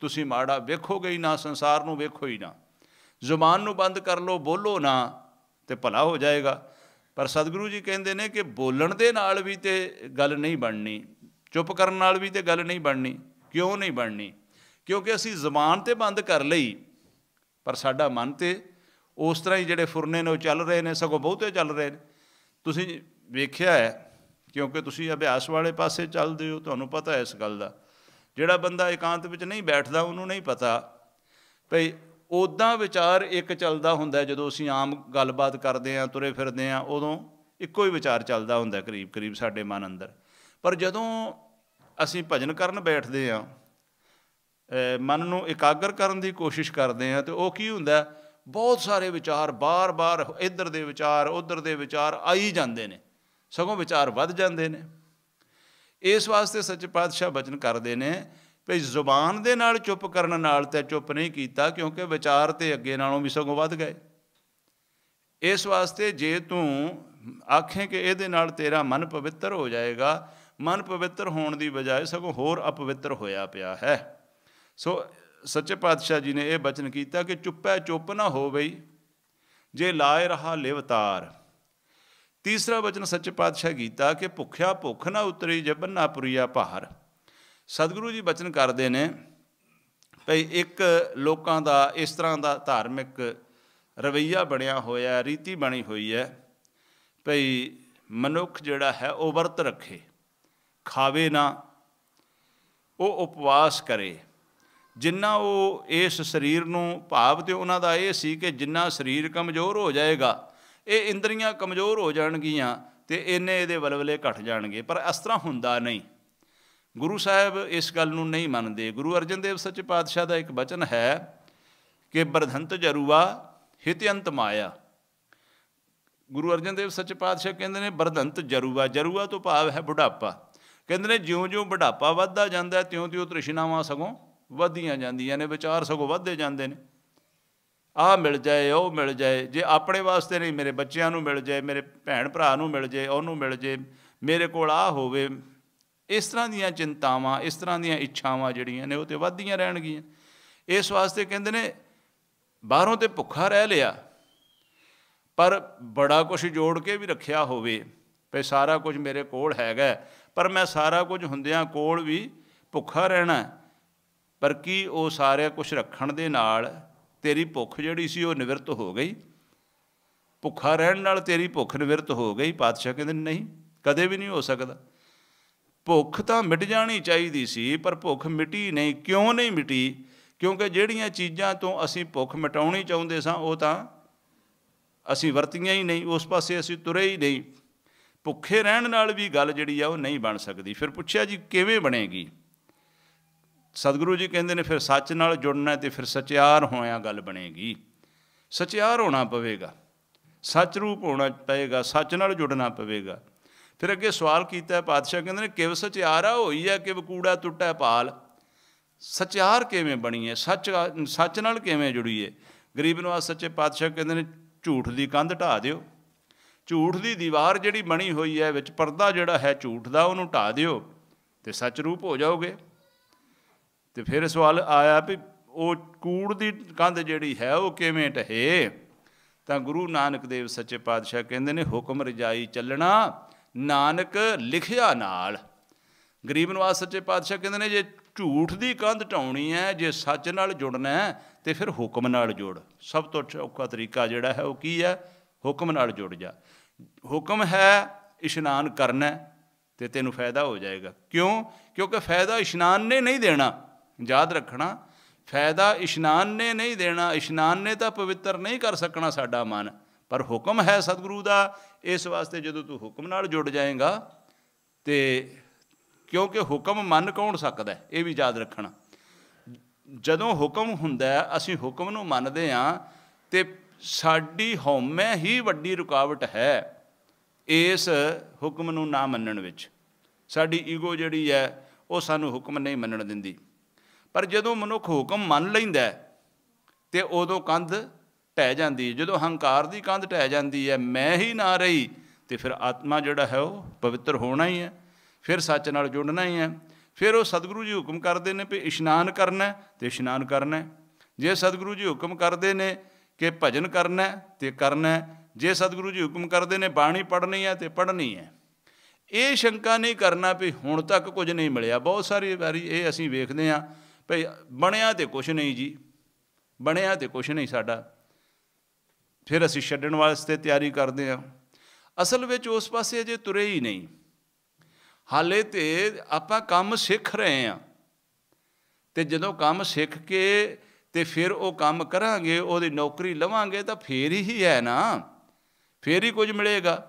ਤੁਸੀਂ ਮਾੜਾ ਵੇਖੋਗੇ ਹੀ ਨਾ ਸੰਸਾਰ ਨੂੰ ਵੇਖੋ ਹੀ ਨਾ ਜ਼ੁਬਾਨ ਨੂੰ ਬੰਦ ਕਰ ਲਓ ਬੋਲੋ ਨਾ ਤੇ ਭਲਾ ਹੋ ਜਾਏਗਾ ਪਰ ਸਤਿਗੁਰੂ ਜੀ ਕਹਿੰਦੇ ਨੇ ਕਿ ਬੋਲਣ ਦੇ ਨਾਲ ਵੀ ਤੇ ਗੱਲ ਨਹੀਂ ਬਣਨੀ ਚੁੱਪ ਕਰਨ ਨਾਲ ਵੀ ਤੇ ਗੱਲ ਨਹੀਂ ਬਣਨੀ ਕਿਉਂ ਨਹੀਂ ਬਣਨੀ ਕਿਉਂਕਿ ਅਸੀਂ ਜ਼ਬਾਨ ਤੇ ਬੰਦ ਕਰ ਲਈ ਪਰ ਸਾਡਾ ਮਨ ਤੇ ਉਸ ਤਰ੍ਹਾਂ ਹੀ ਜਿਹੜੇ ਫੁਰਨੇ ਨੇ ਉਹ ਚੱਲ ਰਹੇ ਨੇ ਸਗੋਂ ਬਹੁਤੇ ਚੱਲ ਰਹੇ ਨੇ ਤੁਸੀਂ ਵੇਖਿਆ ਹੈ ਕਿਉਂਕਿ ਤੁਸੀਂ ਅਭਿਆਸ ਵਾਲੇ ਪਾਸੇ ਚੱਲਦੇ ਹੋ ਤੁਹਾਨੂੰ ਪਤਾ ਹੈ ਇਸ ਗੱਲ ਦਾ ਜਿਹੜਾ ਬੰਦਾ ਇਕਾਂਤ ਵਿੱਚ ਨਹੀਂ ਬੈਠਦਾ ਉਹਨੂੰ ਨਹੀਂ ਪਤਾ ਭਈ ਉਦਾਂ ਵਿਚਾਰ ਇੱਕ ਚੱਲਦਾ ਹੁੰਦਾ ਜਦੋਂ ਅਸੀਂ ਆਮ ਗੱਲਬਾਤ ਕਰਦੇ ਆਂ ਤੁਰੇ ਫਿਰਦੇ ਆਂ ਉਦੋਂ ਇੱਕੋ ਹੀ ਵਿਚਾਰ ਚੱਲਦਾ ਹੁੰਦਾ ਕਰੀਬ ਕਰੀਬ ਸਾਡੇ ਮਨ ਅੰਦਰ ਪਰ ਜਦੋਂ ਅਸੀਂ ਭਜਨ ਕਰਨ ਬੈਠਦੇ ਆ ਮਨ ਨੂੰ ਇਕਾਗਰ ਕਰਨ ਦੀ ਕੋਸ਼ਿਸ਼ ਕਰਦੇ ਆ ਤੇ ਉਹ ਕੀ ਹੁੰਦਾ ਬਹੁਤ ਸਾਰੇ ਵਿਚਾਰ ਬਾਰ-ਬਾਰ ਇੱਧਰ ਦੇ ਵਿਚਾਰ ਉੱਧਰ ਦੇ ਵਿਚਾਰ ਆਈ ਜਾਂਦੇ ਨੇ ਸਗੋਂ ਵਿਚਾਰ ਵੱਧ ਜਾਂਦੇ ਨੇ ਇਸ ਵਾਸਤੇ ਸੱਚੇ ਪਾਤਸ਼ਾਹ ਬਚਨ ਕਰਦੇ ਨੇ ਭਈ ਜ਼ੁਬਾਨ ਦੇ ਨਾਲ ਚੁੱਪ ਕਰਨ ਨਾਲ ਤੇ ਚੁੱਪ ਨਹੀਂ ਕੀਤਾ ਕਿਉਂਕਿ ਵਿਚਾਰ ਤੇ ਅੱਗੇ ਨਾਲੋਂ ਵੀ ਸਗੋਂ ਵੱਧ ਗਏ ਇਸ ਵਾਸਤੇ ਜੇ ਤੂੰ ਆਖੇ ਕਿ ਇਹਦੇ ਨਾਲ ਤੇਰਾ ਮਨ ਪਵਿੱਤਰ ਹੋ ਜਾਏਗਾ ਮਨ ਪਵਿੱਤਰ ਹੋਣ ਦੀ ਬਜਾਏ ਸਗੋਂ ਹੋਰ ਅਪਵਿੱਤਰ ਹੋਇਆ ਪਿਆ ਹੈ ਸੋ ਸੱਚੇ ਪਾਤਸ਼ਾਹ ਜੀ ਨੇ ਇਹ ਬਚਨ ਕੀਤਾ ਕਿ ਚੁੱਪੈ ਚੁੱਪ ਨਾ ਹੋਵਈ ਜੇ ਲਾਇ ਰਹਾ ਲਿਵਤਾਰ ਤੀਸਰਾ ਬਚਨ ਸੱਚੇ ਪਾਤਸ਼ਾਹ ਕੀਤਾ ਕਿ ਭੁੱਖਿਆ ਭੁੱਖ ਨਾ ਉਤਰੀ ਜਬਨ ਨਾ ਪੁਰੀਆ ਪਹਾਰ ਸਤਿਗੁਰੂ ਜੀ ਬਚਨ ਕਰਦੇ ਨੇ ਭਈ ਇੱਕ ਲੋਕਾਂ ਦਾ ਇਸ ਤਰ੍ਹਾਂ ਦਾ ਧਾਰਮਿਕ ਰਵਈਆ ਬਣਿਆ ਹੋਇਆ ਰੀਤੀ ਬਣੀ ਹੋਈ ਹੈ ਭਈ ਮਨੁੱਖ ਜਿਹੜਾ ਹੈ ਉਹ ਵਰਤ ਰੱਖੇ ਖਾਵੇ ਨਾ ਉਹ ਉਪਵਾਸ ਕਰੇ ਜਿੰਨਾ ਉਹ ਇਸ ਸਰੀਰ ਨੂੰ ਭਾਵ ਤੇ ਉਹਨਾਂ ਦਾ ਇਹ ਸੀ ਕਿ ਜਿੰਨਾ ਸਰੀਰ ਕਮਜ਼ੋਰ ਹੋ ਜਾਏਗਾ ਇਹ ਇੰਦਰੀਆਂ ਕਮਜ਼ੋਰ ਹੋ ਜਾਣਗੀਆਂ ਤੇ ਇਹਨੇ ਇਹਦੇ ਬਲਬਲੇ ਘਟ ਜਾਣਗੇ ਪਰ ਇਸ ਤਰ੍ਹਾਂ ਹੁੰਦਾ ਨਹੀਂ ਗੁਰੂ ਸਾਹਿਬ ਇਸ ਗੱਲ ਨੂੰ ਨਹੀਂ ਮੰਨਦੇ ਗੁਰੂ ਅਰਜਨ ਦੇਵ ਸੱਚੇ ਪਾਤਸ਼ਾਹ ਦਾ ਇੱਕ ਬਚਨ ਹੈ ਕਿ ਬਰਧੰਤ ਜਰੂਆ ਹਿਤਯੰਤ ਮਾਇਆ ਗੁਰੂ ਅਰਜਨ ਦੇਵ ਸੱਚੇ ਪਾਤਸ਼ਾਹ ਕਹਿੰਦੇ ਨੇ ਬਰਧੰਤ ਜਰੂਆ ਜਰੂਆ ਤੋਂ ਭਾਵ ਹੈ ਬੁਢਾਪਾ ਕਹਿੰਦੇ ਨੇ ਜਿਉਂ-ਜਿਉਂ ਬੁਢਾਪਾ ਵੱਧਦਾ ਜਾਂਦਾ ਤਿਉਂ-ਤਿਉਂ ਤ੍ਰਿਸ਼ਨਾਵਾਂ ਸਗੋਂ ਵਧਦੀਆਂ ਜਾਂਦੀਆਂ ਨੇ ਵਿਚਾਰ ਸਗੋਂ ਵਧਦੇ ਜਾਂਦੇ ਨੇ ਆ ਮਿਲ ਜਾਏ ਉਹ ਮਿਲ ਜਾਏ ਜੇ ਆਪਣੇ ਵਾਸਤੇ ਨਹੀਂ ਮੇਰੇ ਬੱਚਿਆਂ ਨੂੰ ਮਿਲ ਜਾਏ ਮੇਰੇ ਭੈਣ ਭਰਾ ਨੂੰ ਮਿਲ ਜਾਏ ਉਹਨੂੰ ਮਿਲ ਜਾਏ ਮੇਰੇ ਕੋਲ ਆ ਹੋਵੇ ਇਸ ਤਰ੍ਹਾਂ ਦੀਆਂ ਚਿੰਤਾਵਾਂ ਇਸ ਤਰ੍ਹਾਂ ਦੀਆਂ ਇੱਛਾਵਾਂ ਜਿਹੜੀਆਂ ਨੇ ਉਹ ਤੇ ਵੱਧਦੀਆਂ ਰਹਿਣਗੀਆਂ ਇਸ ਵਾਸਤੇ ਕਹਿੰਦੇ ਨੇ ਬਾਹਰੋਂ ਤੇ ਭੁੱਖਾ ਰਹਿ ਲਿਆ ਪਰ ਬੜਾ ਕੁਝ ਜੋੜ ਕੇ ਵੀ ਰੱਖਿਆ ਹੋਵੇ ਪਈ ਸਾਰਾ ਕੁਝ ਮੇਰੇ ਕੋਲ ਹੈਗਾ ਪਰ ਮੈਂ ਸਾਰਾ ਕੁਝ ਹੁੰਦਿਆਂ ਕੋਲ ਵੀ ਭੁੱਖਾ ਰਹਿਣਾ ਪਰ ਕੀ ਉਹ ਸਾਰਿਆ ਕੁਝ ਰੱਖਣ ਦੇ ਨਾਲ ਤੇਰੀ ਭੁੱਖ ਜਿਹੜੀ ਸੀ ਉਹ ਨਿਵਰਤ ਹੋ ਗਈ ਭੁੱਖਾ ਰਹਿਣ ਨਾਲ ਤੇਰੀ ਭੁੱਖ ਨਿਵਰਤ ਹੋ ਗਈ ਪਾਤਸ਼ਾਹ ਕਹਿੰਦੇ ਨਹੀਂ ਕਦੇ ਵੀ ਨਹੀਂ ਹੋ ਸਕਦਾ ਭੁੱਖ ਤਾਂ ਮਿਟ ਜਾਣੀ ਚਾਹੀਦੀ ਸੀ ਪਰ ਭੁੱਖ ਮਿਟੀ ਨਹੀਂ ਕਿਉਂ ਨਹੀਂ ਮਿਟੀ ਕਿਉਂਕਿ ਜਿਹੜੀਆਂ ਚੀਜ਼ਾਂ ਤੋਂ ਅਸੀਂ ਭੁੱਖ ਮਿਟਾਉਣੀ ਚਾਹੁੰਦੇ ਸਾਂ ਉਹ ਤਾਂ ਅਸੀਂ ਵਰਤੀਆਂ ਹੀ ਨਹੀਂ ਉਸ ਪਾਸੇ ਅਸੀਂ ਤੁਰੇ ਹੀ ਨਹੀਂ ਭੁੱਖੇ ਰਹਿਣ ਨਾਲ ਵੀ ਗੱਲ ਜਿਹੜੀ ਆ ਉਹ ਨਹੀਂ ਬਣ ਸਕਦੀ ਫਿਰ ਪੁੱਛਿਆ ਜੀ ਕਿਵੇਂ ਬਣੇਗੀ ਸਤਿਗੁਰੂ ਜੀ ਕਹਿੰਦੇ ਨੇ ਫਿਰ ਸੱਚ ਨਾਲ ਜੁੜਨਾ ਤੇ ਫਿਰ ਸਚਿਆਰ ਹੋਇਆ ਗੱਲ ਬਣੇਗੀ ਸਚਿਆਰ ਹੋਣਾ ਪਵੇਗਾ ਸੱਚ ਰੂਪ ਹੋਣਾ ਪਵੇਗਾ ਸੱਚ ਨਾਲ ਜੁੜਨਾ ਪਵੇਗਾ ਫਿਰ ਅੱਗੇ ਸਵਾਲ ਕੀਤਾ ਪਾਤਸ਼ਾਹ ਕਹਿੰਦੇ ਨੇ ਕਿਵ ਸਚਿਆਰਾ ਹੋਈ ਹੈ ਕਿ ਵਕੂੜਾ ਟੁੱਟਾ ਪਾਲ ਸਚਿਆਰ ਕਿਵੇਂ ਬਣੀ ਹੈ ਸੱਚ ਸੱਚ ਨਾਲ ਕਿਵੇਂ ਜੁੜੀ ਹੈ ਗਰੀਬ ਨਵਾਜ਼ ਸੱਚੇ ਪਾਤਸ਼ਾਹ ਕਹਿੰਦੇ ਨੇ ਝੂਠ ਦੀ ਕੰਧ ਢਾ ਦਿਓ ਝੂਠ ਦੀ ਦੀਵਾਰ ਜਿਹੜੀ ਬਣੀ ਹੋਈ ਹੈ ਵਿੱਚ ਪਰਦਾ ਜਿਹੜਾ ਹੈ ਝੂਠ ਦਾ ਉਹਨੂੰ ਢਾ ਦਿਓ ਤੇ ਸੱਚ ਰੂਪ ਹੋ ਜਾਓਗੇ ਤੇ ਫਿਰ ਸਵਾਲ ਆਇਆ ਵੀ ਉਹ ਕੂੜ ਦੀ ਕੰਧ ਜਿਹੜੀ ਹੈ ਉਹ ਕਿਵੇਂ ਢਹੇ ਤਾਂ ਗੁਰੂ ਨਾਨਕ ਦੇਵ ਸੱਚੇ ਪਾਤਸ਼ਾਹ ਕਹਿੰਦੇ ਨੇ ਹੁਕਮ ਰਜਾਈ ਚੱਲਣਾ ਨਾਨਕ ਲਿਖਿਆ ਨਾਲ ਗਰੀਬ ਨਵਾਸ ਸੱਚੇ ਪਾਤਸ਼ਾਹ ਕਹਿੰਦੇ ਨੇ ਜੇ ਝੂਠ ਦੀ ਕੰਧ ਢਾਉਣੀ ਹੈ ਜੇ ਸੱਚ ਨਾਲ ਜੁੜਨਾ ਹੈ ਤੇ ਫਿਰ ਹੁਕਮ ਨਾਲ ਜੋੜ ਸਭ ਤੋਂ ਔਖਾ ਤਰੀਕਾ ਜਿਹੜਾ ਹੈ ਉਹ ਕੀ ਹੈ ਹੁਕਮ ਨਾਲ ਜੁੜ ਜਾ ਹੁਕਮ ਹੈ ਇਸ਼ਨਾਨ ਕਰਨਾ ਤੇ ਤੈਨੂੰ ਫਾਇਦਾ ਹੋ ਜਾਏਗਾ ਕਿਉਂ ਕਿਉਂਕਿ ਫਾਇਦਾ ਇਸ਼ਨਾਨ ਨੇ ਨਹੀਂ ਦੇਣਾ ਯਾਦ ਰੱਖਣਾ ਫਾਇਦਾ ਇਸ਼ਨਾਨ ਨੇ ਨਹੀਂ ਦੇਣਾ ਇਸ਼ਨਾਨ ਨੇ ਤਾਂ ਪਵਿੱਤਰ ਨਹੀਂ ਕਰ ਸਕਣਾ ਸਾਡਾ ਮਨ ਪਰ ਹੁਕਮ ਹੈ ਸਤਿਗੁਰੂ ਦਾ ਇਸ ਵਾਸਤੇ ਜਦੋਂ ਤੂੰ ਹੁਕਮ ਨਾਲ ਜੁੜ ਜਾਏਗਾ ਤੇ ਕਿਉਂਕਿ ਹੁਕਮ ਮੰਨ ਕੌਣ ਸਕਦਾ ਇਹ ਵੀ ਯਾਦ ਰੱਖਣਾ ਜਦੋਂ ਹੁਕਮ ਹੁੰਦਾ ਅਸੀਂ ਹੁਕਮ ਨੂੰ ਮੰਨਦੇ ਆਂ ਤੇ ਸਾਡੀ ਹਉਮੈ ਹੀ ਵੱਡੀ ਰੁਕਾਵਟ ਹੈ ਇਸ ਹੁਕਮ ਨੂੰ ਨਾ ਮੰਨਣ ਵਿੱਚ ਸਾਡੀ ਈਗੋ ਜਿਹੜੀ ਹੈ ਉਹ ਸਾਨੂੰ ਹੁਕਮ ਨਹੀਂ ਮੰਨਣ ਦਿੰਦੀ ਪਰ ਜਦੋਂ ਮਨੁੱਖ ਹੁਕਮ ਮੰਨ ਲੈਂਦਾ ਤੇ ਉਦੋਂ ਕੰਧ ਟਹਿ ਜਾਂਦੀ ਜਦੋਂ ਹੰਕਾਰ ਦੀ ਕੰਧ ਟਹਿ ਜਾਂਦੀ ਹੈ ਮੈਂ ਹੀ ਨਾ ਰਹੀ ਤੇ ਫਿਰ ਆਤਮਾ ਜਿਹੜਾ ਹੈ ਉਹ ਪਵਿੱਤਰ ਹੋਣਾ ਹੀ ਹੈ ਫਿਰ ਸੱਚ ਨਾਲ ਜੁੜਨਾ ਹੀ ਹੈ ਫਿਰ ਉਹ ਸਤਿਗੁਰੂ ਜੀ ਹੁਕਮ ਕਰਦੇ ਨੇ ਵੀ ਇਸ਼ਨਾਨ ਕਰਨਾ ਤੇ ਇਸ਼ਨਾਨ ਕਰਨਾ ਜੇ ਸਤਿਗੁਰੂ ਜੀ ਹੁਕਮ ਕਰਦੇ ਨੇ ਕਿ ਭਜਨ ਕਰਨਾ ਤੇ ਕਰਨਾ ਜੇ ਸਤਿਗੁਰੂ ਜੀ ਹੁਕਮ ਕਰਦੇ ਨੇ ਬਾਣੀ ਪੜ੍ਹਨੀ ਹੈ ਤੇ ਪੜ੍ਹਨੀ ਹੈ ਇਹ ਸ਼ੰਕਾ ਨਹੀਂ ਕਰਨਾ ਵੀ ਹੁਣ ਤੱਕ ਕੁਝ ਨਹੀਂ ਮਿਲਿਆ ਬਹੁਤ ਸਾਰੀ ਵਾਰੀ ਇਹ ਅਸੀਂ ਵੇਖਦੇ ਆ ਭਈ ਬਣਿਆ ਤੇ ਕੁਝ ਨਹੀਂ ਜੀ ਬਣਿਆ ਤੇ ਕੁਝ ਨਹੀਂ ਸਾਡਾ ਫਿਰ ਅਸੀਂ ਛੱਡਣ ਵਾਸਤੇ ਤਿਆਰੀ ਕਰਦੇ ਆ ਅਸਲ ਵਿੱਚ ਉਸ ਪਾਸੇ ਅਜੇ ਤੁਰੇ ਹੀ ਨਹੀਂ ਹਾਲੇ ਤੇ ਆਪਾਂ ਕੰਮ ਸਿੱਖ ਰਹੇ ਆ ਤੇ ਜਦੋਂ ਕੰਮ ਸਿੱਖ ਕੇ ਤੇ ਫਿਰ ਉਹ ਕੰਮ ਕਰਾਂਗੇ ਉਹਦੀ ਨੌਕਰੀ ਲਵਾਂਗੇ ਤਾਂ ਫੇਰ ਹੀ ਹੈ ਨਾ ਫੇਰ ਹੀ ਕੁਝ ਮਿਲੇਗਾ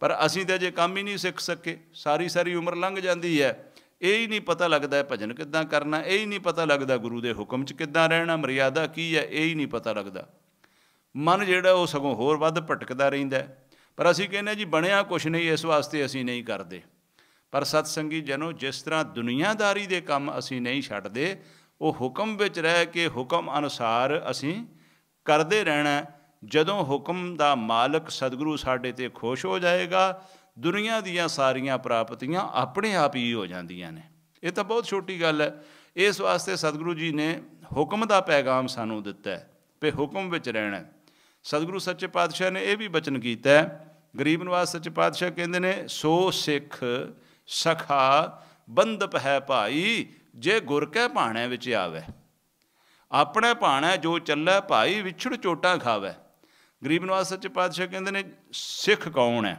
ਪਰ ਅਸੀਂ ਤਾਂ ਜੇ ਕੰਮ ਹੀ ਨਹੀਂ ਸਿੱਖ ਸਕੇ ਸਾਰੀ ਸਾਰੀ ਉਮਰ ਲੰਘ ਜਾਂਦੀ ਹੈ ਇਹ ਹੀ ਨਹੀਂ ਪਤਾ ਲੱਗਦਾ ਭਜਨ ਕਿੱਦਾਂ ਕਰਨਾ ਇਹ ਹੀ ਨਹੀਂ ਪਤਾ ਲੱਗਦਾ ਗੁਰੂ ਦੇ ਹੁਕਮ 'ਚ ਕਿੱਦਾਂ ਰਹਿਣਾ ਮਰਿਆਦਾ ਕੀ ਹੈ ਇਹ ਹੀ ਨਹੀਂ ਪਤਾ ਲੱਗਦਾ ਮਨ ਜਿਹੜਾ ਉਹ ਸਗੋਂ ਹੋਰ ਵੱਧ ਭਟਕਦਾ ਰਹਿੰਦਾ ਪਰ ਅਸੀਂ ਕਹਿੰਦੇ ਜੀ ਬਣਿਆ ਕੁਛ ਨਹੀਂ ਇਸ ਵਾਸਤੇ ਅਸੀਂ ਨਹੀਂ ਕਰਦੇ ਪਰ ਸਤਸੰਗੀ ਜਨੋ ਜਿਸ ਤਰ੍ਹਾਂ ਦੁਨੀਆਦਾਰੀ ਦੇ ਕੰਮ ਅਸੀਂ ਨਹੀਂ ਛੱਡਦੇ ਉਹ ਹੁਕਮ ਵਿੱਚ ਰਹਿ ਕੇ ਹੁਕਮ ਅਨੁਸਾਰ ਅਸੀਂ ਕਰਦੇ ਰਹਿਣਾ ਜਦੋਂ ਹੁਕਮ ਦਾ ਮਾਲਕ ਸਤਿਗੁਰੂ ਸਾਡੇ ਤੇ ਖੁਸ਼ ਹੋ ਜਾਏਗਾ ਦੁਨੀਆ ਦੀਆਂ ਸਾਰੀਆਂ ਪ੍ਰਾਪਤੀਆਂ ਆਪਣੇ ਆਪ ਹੀ ਹੋ ਜਾਂਦੀਆਂ ਨੇ ਇਹ ਤਾਂ ਬਹੁਤ ਛੋਟੀ ਗੱਲ ਹੈ ਇਸ ਵਾਸਤੇ ਸਤਿਗੁਰੂ ਜੀ ਨੇ ਹੁਕਮ ਦਾ ਪੈਗਾਮ ਸਾਨੂੰ ਦਿੱਤਾ ਹੈ ਕਿ ਹੁਕਮ ਵਿੱਚ ਰਹਿਣਾ ਸਤਿਗੁਰੂ ਸੱਚੇ ਪਾਤਸ਼ਾਹ ਨੇ ਇਹ ਵੀ ਬਚਨ ਕੀਤਾ ਹੈ ਗਰੀਬ ਨਿਵਾਸ ਸੱਚੇ ਪਾਤਸ਼ਾਹ ਕਹਿੰਦੇ ਨੇ ਸੋ ਸਿੱਖ ਸਖਾ ਬੰਦਪ ਹੈ ਭਾਈ ਜੇ ਗੁਰ ਕੈ ਭਾਣੇ ਵਿੱਚ ਆਵੇ ਆਪਣੇ ਭਾਣੇ ਜੋ ਚੱਲੇ ਭਾਈ ਵਿਛੜ ਚੋਟਾਂ ਖਾਵੇ ਗਰੀਬ ਨਵਾਸ ਸੱਚ ਪਾਤਸ਼ਾਹ ਕਹਿੰਦੇ ਨੇ ਸਿੱਖ ਕੌਣ ਹੈ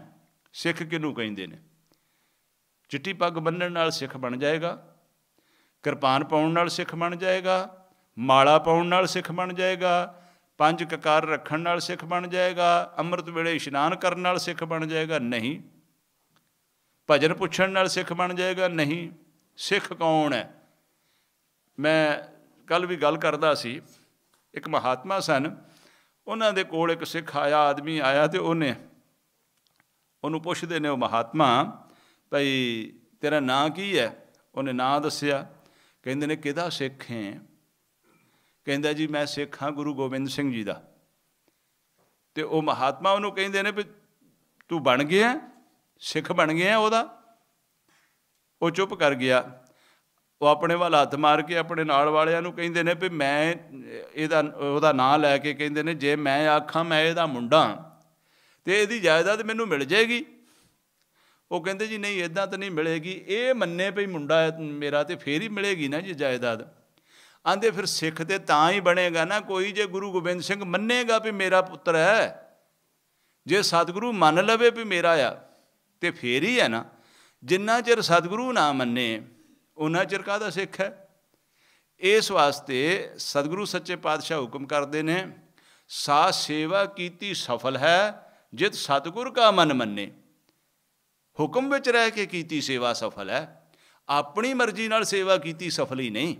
ਸਿੱਖ ਕਿਨੂੰ ਕਹਿੰਦੇ ਨੇ ਚਿੱਟੀ ਪੱਗ ਬੰਨਣ ਨਾਲ ਸਿੱਖ ਬਣ ਜਾਏਗਾ ਕਿਰਪਾਨ ਪਾਉਣ ਨਾਲ ਸਿੱਖ ਬਣ ਜਾਏਗਾ ਮਾਲਾ ਪਾਉਣ ਨਾਲ ਸਿੱਖ ਬਣ ਜਾਏਗਾ ਪੰਜ ਕਕਾਰ ਰੱਖਣ ਨਾਲ ਸਿੱਖ ਬਣ ਜਾਏਗਾ ਅੰਮ੍ਰਿਤ ਵੇਲੇ ਇਸ਼ਨਾਨ ਕਰਨ ਨਾਲ ਸਿੱਖ ਬਣ ਜਾਏਗਾ ਨਹੀਂ ਭਜਨ ਪੁੱਛਣ ਨਾਲ ਸਿੱਖ ਬਣ ਜਾਏਗਾ ਨਹੀਂ ਸਿੱਖ ਕੌਣ ਹੈ ਮੈਂ ਕੱਲ ਵੀ ਗੱਲ ਕਰਦਾ ਸੀ ਇੱਕ ਮਹਾਤਮਾ ਸਨ ਉਹਨਾਂ ਦੇ ਕੋਲ ਇੱਕ ਸਿੱਖ ਆਇਆ ਆਦਮੀ ਆਇਆ ਤੇ ਉਹਨੇ ਉਹਨੂੰ ਪੁੱਛਦੇ ਨੇ ਉਹ ਮਹਾਤਮਾ ਭਈ ਤੇਰਾ ਨਾਂ ਕੀ ਹੈ ਉਹਨੇ ਨਾਂ ਦੱਸਿਆ ਕਹਿੰਦੇ ਨੇ ਕਿਹਦਾ ਸਿੱਖ ਹੈ ਕਹਿੰਦਾ ਜੀ ਮੈਂ ਸਿੱਖ ਹਾਂ ਗੁਰੂ ਗੋਬਿੰਦ ਸਿੰਘ ਜੀ ਦਾ ਤੇ ਉਹ ਮਹਾਤਮਾ ਉਹਨੂੰ ਕਹਿੰਦੇ ਨੇ ਵੀ ਤੂੰ ਬਣ ਗਿਆ ਸਿੱਖ ਬਣ ਗਿਆ ਉਹਦਾ ਉਹ ਚੁੱਪ ਕਰ ਗਿਆ ਉਹ ਆਪਣੇ ਵੱਲ ਹੱਥ ਮਾਰ ਕੇ ਆਪਣੇ ਨਾਲ ਵਾਲਿਆਂ ਨੂੰ ਕਹਿੰਦੇ ਨੇ ਵੀ ਮੈਂ ਇਹਦਾ ਉਹਦਾ ਨਾਂ ਲੈ ਕੇ ਕਹਿੰਦੇ ਨੇ ਜੇ ਮੈਂ ਆਖਾਂ ਮੈਂ ਇਹਦਾ ਮੁੰਡਾ ਤੇ ਇਹਦੀ ਜਾਇਦਾਦ ਮੈਨੂੰ ਮਿਲ ਜਾਏਗੀ ਉਹ ਕਹਿੰਦੇ ਜੀ ਨਹੀਂ ਇਦਾਂ ਤਾਂ ਨਹੀਂ ਮਿਲੇਗੀ ਇਹ ਮੰਨੇ ਪਈ ਮੁੰਡਾ ਮੇਰਾ ਤੇ ਫੇਰ ਹੀ ਮਿਲੇਗੀ ਨਾ ਜੀ ਜਾਇਦਾਦ ਆਂਦੇ ਫਿਰ ਸਿੱਖ ਤੇ ਤਾਂ ਹੀ ਬਣੇਗਾ ਨਾ ਕੋਈ ਜੇ ਗੁਰੂ ਗੋਬਿੰਦ ਸਿੰਘ ਮੰਨੇਗਾ ਵੀ ਮੇਰਾ ਪੁੱਤਰ ਹੈ ਜੇ ਸਤਿਗੁਰੂ ਮੰਨ ਲਵੇ ਵੀ ਮੇਰਾ ਆ ਤੇ ਫੇਰ ਹੀ ਹੈ ਨਾ ਜਿੰਨਾ ਚਿਰ ਸਤਿਗੁਰੂ ਨਾ ਮੰਨੇ ਉਹਨਾਂ ਚਿਰ ਕਾਹਦਾ ਸਿੱਖ ਹੈ ਇਸ ਵਾਸਤੇ ਸਤਿਗੁਰੂ ਸੱਚੇ ਪਾਤਸ਼ਾਹ ਹੁਕਮ ਕਰਦੇ ਨੇ ਸਾ ਸੇਵਾ ਕੀਤੀ ਸਫਲ ਹੈ ਜਿਤ ਸਤਿਗੁਰ ਕਾ ਮਨ ਮੰਨੇ ਹੁਕਮ ਵਿੱਚ ਰਹਿ ਕੇ ਕੀਤੀ ਸੇਵਾ ਸਫਲ ਹੈ ਆਪਣੀ ਮਰਜ਼ੀ ਨਾਲ ਸੇਵਾ ਕੀਤੀ ਸਫਲ ਹੀ ਨਹੀਂ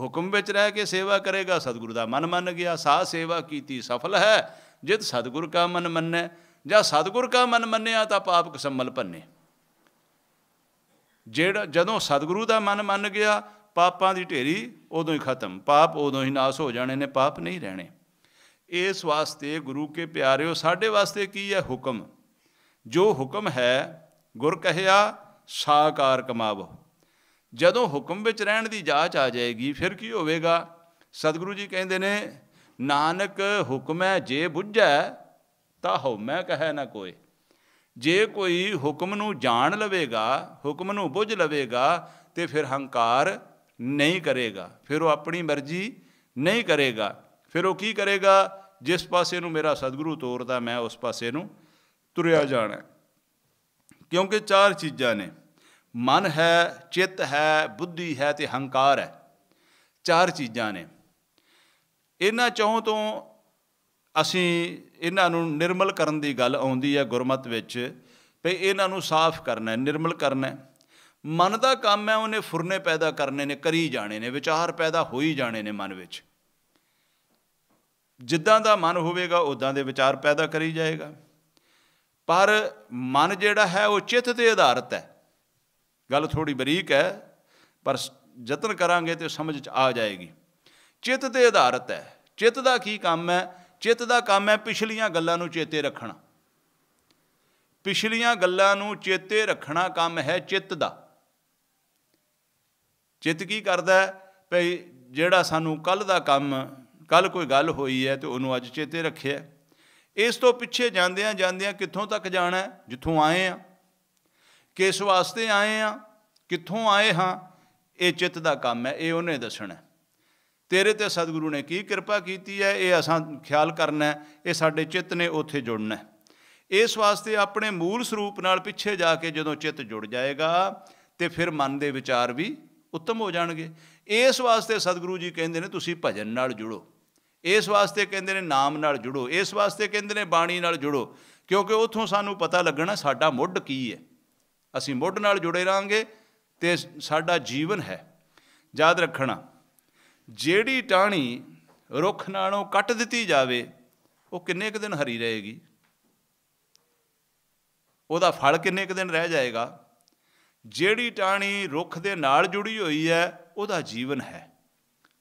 ਹੁਕਮ ਵਿੱਚ ਰਹਿ ਕੇ ਸੇਵਾ ਕਰੇਗਾ ਸਤਿਗੁਰ ਦਾ ਮਨ ਮੰਨ ਗਿਆ ਸਾ ਸੇਵਾ ਕੀਤੀ ਸਫਲ ਹੈ ਜਿਤ ਸਤਿਗੁਰ ਕਾ ਮਨ ਮੰਨੇ ਜਾਂ ਸਤਿਗੁਰ ਕਾ ਮਨ ਮੰਨਿਆ ਤਾਂ ਪਾਪ ਕਸਮਲ ਭੰਨੇ ਜਿਹੜਾ ਜਦੋਂ ਸਤਿਗੁਰੂ ਦਾ ਮਨ ਮੰਨ ਗਿਆ ਪਾਪਾਂ ਦੀ ਢੇਰੀ ਉਦੋਂ ਹੀ ਖਤਮ ਪਾਪ ਉਦੋਂ ਹੀ ਨਾਸ ਹੋ ਜਾਣੇ ਨੇ ਪਾਪ ਨਹੀਂ ਰਹਿਣੇ ਇਸ ਵਾਸਤੇ ਗੁਰੂ ਕੇ ਪਿਆਰਿਓ ਸਾਡੇ ਵਾਸਤੇ ਕੀ ਹੈ ਹੁਕਮ ਜੋ ਹੁਕਮ ਹੈ ਗੁਰ ਕਹਿਆ ਸਾਕਾਰ ਕਮਾਵੋ ਜਦੋਂ ਹੁਕਮ ਵਿੱਚ ਰਹਿਣ ਦੀ ਜਾਚ ਆ ਜਾਏਗੀ ਫਿਰ ਕੀ ਹੋਵੇਗਾ ਸਤਿਗੁਰੂ ਜੀ ਕਹਿੰਦੇ ਨੇ ਨਾਨਕ ਹੁਕਮ ਹੈ ਜੇ ਬੁੱਝੈ ਤਾ ਹਉ ਮੈਂ ਕਹੈ ਨਾ ਕੋਈ ਜੇ ਕੋਈ ਹੁਕਮ ਨੂੰ ਜਾਣ ਲਵੇਗਾ ਹੁਕਮ ਨੂੰ ਬੁੱਝ ਲਵੇਗਾ ਤੇ ਫਿਰ ਹੰਕਾਰ ਨਹੀਂ ਕਰੇਗਾ ਫਿਰ ਉਹ ਆਪਣੀ ਮਰਜ਼ੀ ਨਹੀਂ ਕਰੇਗਾ ਫਿਰ ਉਹ ਕੀ ਕਰੇਗਾ ਜਿਸ ਪਾਸੇ ਨੂੰ ਮੇਰਾ ਸਤਿਗੁਰੂ ਤੋਰਦਾ ਮੈਂ ਉਸ ਪਾਸੇ ਨੂੰ ਤੁਰਿਆ ਜਾਣਾ ਕਿਉਂਕਿ ਚਾਰ ਚੀਜ਼ਾਂ ਨੇ ਮਨ ਹੈ ਚਿੱਤ ਹੈ ਬੁੱਧੀ ਹੈ ਤੇ ਹੰਕਾਰ ਹੈ ਚਾਰ ਚੀਜ਼ਾਂ ਨੇ ਇਹਨਾਂ ਚੋਂ ਤੋਂ ਅਸੀਂ ਇਹਨਾਂ ਨੂੰ ਨਿਰਮਲ ਕਰਨ ਦੀ ਗੱਲ ਆਉਂਦੀ ਹੈ ਗੁਰਮਤ ਵਿੱਚ ਵੀ ਇਹਨਾਂ ਨੂੰ ਸਾਫ਼ ਕਰਨਾ ਹੈ ਨਿਰਮਲ ਕਰਨਾ ਹੈ ਮਨ ਦਾ ਕੰਮ ਹੈ ਉਹਨੇ ਫੁਰਨੇ ਪੈਦਾ ਕਰਨੇ ਨੇ ਕਰੀ ਜਾਣੇ ਨੇ ਵਿਚਾਰ ਪੈਦਾ ਹੋ ਹੀ ਜਾਣੇ ਨੇ ਮਨ ਵਿੱਚ ਜਿੱਦਾਂ ਦਾ ਮਨ ਹੋਵੇਗਾ ਉਦਾਂ ਦੇ ਵਿਚਾਰ ਪੈਦਾ ਕਰੀ ਜਾਏਗਾ ਪਰ ਮਨ ਜਿਹੜਾ ਹੈ ਉਹ ਚਿੱਤ ਤੇ ਆਧਾਰਿਤ ਹੈ ਗੱਲ ਥੋੜੀ ਬਰੀਕ ਹੈ ਪਰ ਯਤਨ ਕਰਾਂਗੇ ਤੇ ਸਮਝ ਚ ਆ ਜਾਏਗੀ ਚਿੱਤ ਤੇ ਆਧਾਰਿਤ ਹੈ ਚਿੱਤ ਦਾ ਕੀ ਕੰਮ ਹੈ ਚਿੱਤ ਦਾ ਕੰਮ ਹੈ ਪਿਛਲੀਆਂ ਗੱਲਾਂ ਨੂੰ ਚੇਤੇ ਰੱਖਣਾ ਪਿਛਲੀਆਂ ਗੱਲਾਂ ਨੂੰ ਚੇਤੇ ਰੱਖਣਾ ਕੰਮ ਹੈ ਚਿੱਤ ਦਾ ਚਿੱਤ ਕੀ ਕਰਦਾ ਹੈ ਭਈ ਜਿਹੜਾ ਸਾਨੂੰ ਕੱਲ ਦਾ ਕੰਮ ਕੱਲ ਕੋਈ ਗੱਲ ਹੋਈ ਹੈ ਤੇ ਉਹਨੂੰ ਅੱਜ ਚੇਤੇ ਰੱਖਿਆ ਇਸ ਤੋਂ ਪਿੱਛੇ ਜਾਂਦਿਆਂ ਜਾਂਦਿਆਂ ਕਿੱਥੋਂ ਤੱਕ ਜਾਣਾ ਜਿੱਥੋਂ ਆਏ ਆ ਕਿਸ ਵਾਸਤੇ ਆਏ ਆ ਕਿੱਥੋਂ ਆਏ ਹਾਂ ਇਹ ਚਿੱਤ ਦਾ ਕੰਮ ਹੈ ਇਹ ਉਹਨੇ ਦੱਸਣਾ ਤੇਰੇ ਤੇ ਸਤਿਗੁਰੂ ਨੇ ਕੀ ਕਿਰਪਾ ਕੀਤੀ ਹੈ ਇਹ ਅਸਾਂ ਖਿਆਲ ਕਰਨਾ ਇਹ ਸਾਡੇ ਚਿੱਤ ਨੇ ਉੱਥੇ ਜੁੜਨਾ ਇਸ ਵਾਸਤੇ ਆਪਣੇ ਮੂਲ ਸਰੂਪ ਨਾਲ ਪਿੱਛੇ ਜਾ ਕੇ ਜਦੋਂ ਚਿੱਤ ਜੁੜ ਜਾਏਗਾ ਤੇ ਫਿਰ ਮਨ ਦੇ ਵਿਚਾਰ ਵੀ ਉੱਤਮ ਹੋ ਜਾਣਗੇ ਇਸ ਵਾਸਤੇ ਸਤਿਗੁਰੂ ਜੀ ਕਹਿੰਦੇ ਨੇ ਤੁਸੀਂ ਭਜਨ ਨਾਲ ਜੁੜੋ ਇਸ ਵਾਸਤੇ ਕਹਿੰਦੇ ਨੇ ਨਾਮ ਨਾਲ ਜੁੜੋ ਇਸ ਵਾਸਤੇ ਕਹਿੰਦੇ ਨੇ ਬਾਣੀ ਨਾਲ ਜੁੜੋ ਕਿਉਂਕਿ ਉੱਥੋਂ ਸਾਨੂੰ ਪਤਾ ਲੱਗਣਾ ਸਾਡਾ ਮੁੱਢ ਕੀ ਹੈ ਅਸੀਂ ਮੁੱਢ ਨਾਲ ਜੁੜੇ ਰਾਂਗੇ ਤੇ ਸਾਡਾ ਜੀਵਨ ਹੈ ਯਾਦ ਰੱਖਣਾ ਜਿਹੜੀ ਟਾਣੀ ਰੁੱਖ ਨਾਲੋਂ ਕੱਟ ਦਿੱਤੀ ਜਾਵੇ ਉਹ ਕਿੰਨੇ ਕੁ ਦਿਨ ਹਰੀ ਰਹੇਗੀ ਉਹਦਾ ਫਲ ਕਿੰਨੇ ਕੁ ਦਿਨ ਰਹਿ ਜਾਏਗਾ ਜਿਹੜੀ ਟਾਣੀ ਰੁੱਖ ਦੇ ਨਾਲ ਜੁੜੀ ਹੋਈ ਹੈ ਉਹਦਾ ਜੀਵਨ ਹੈ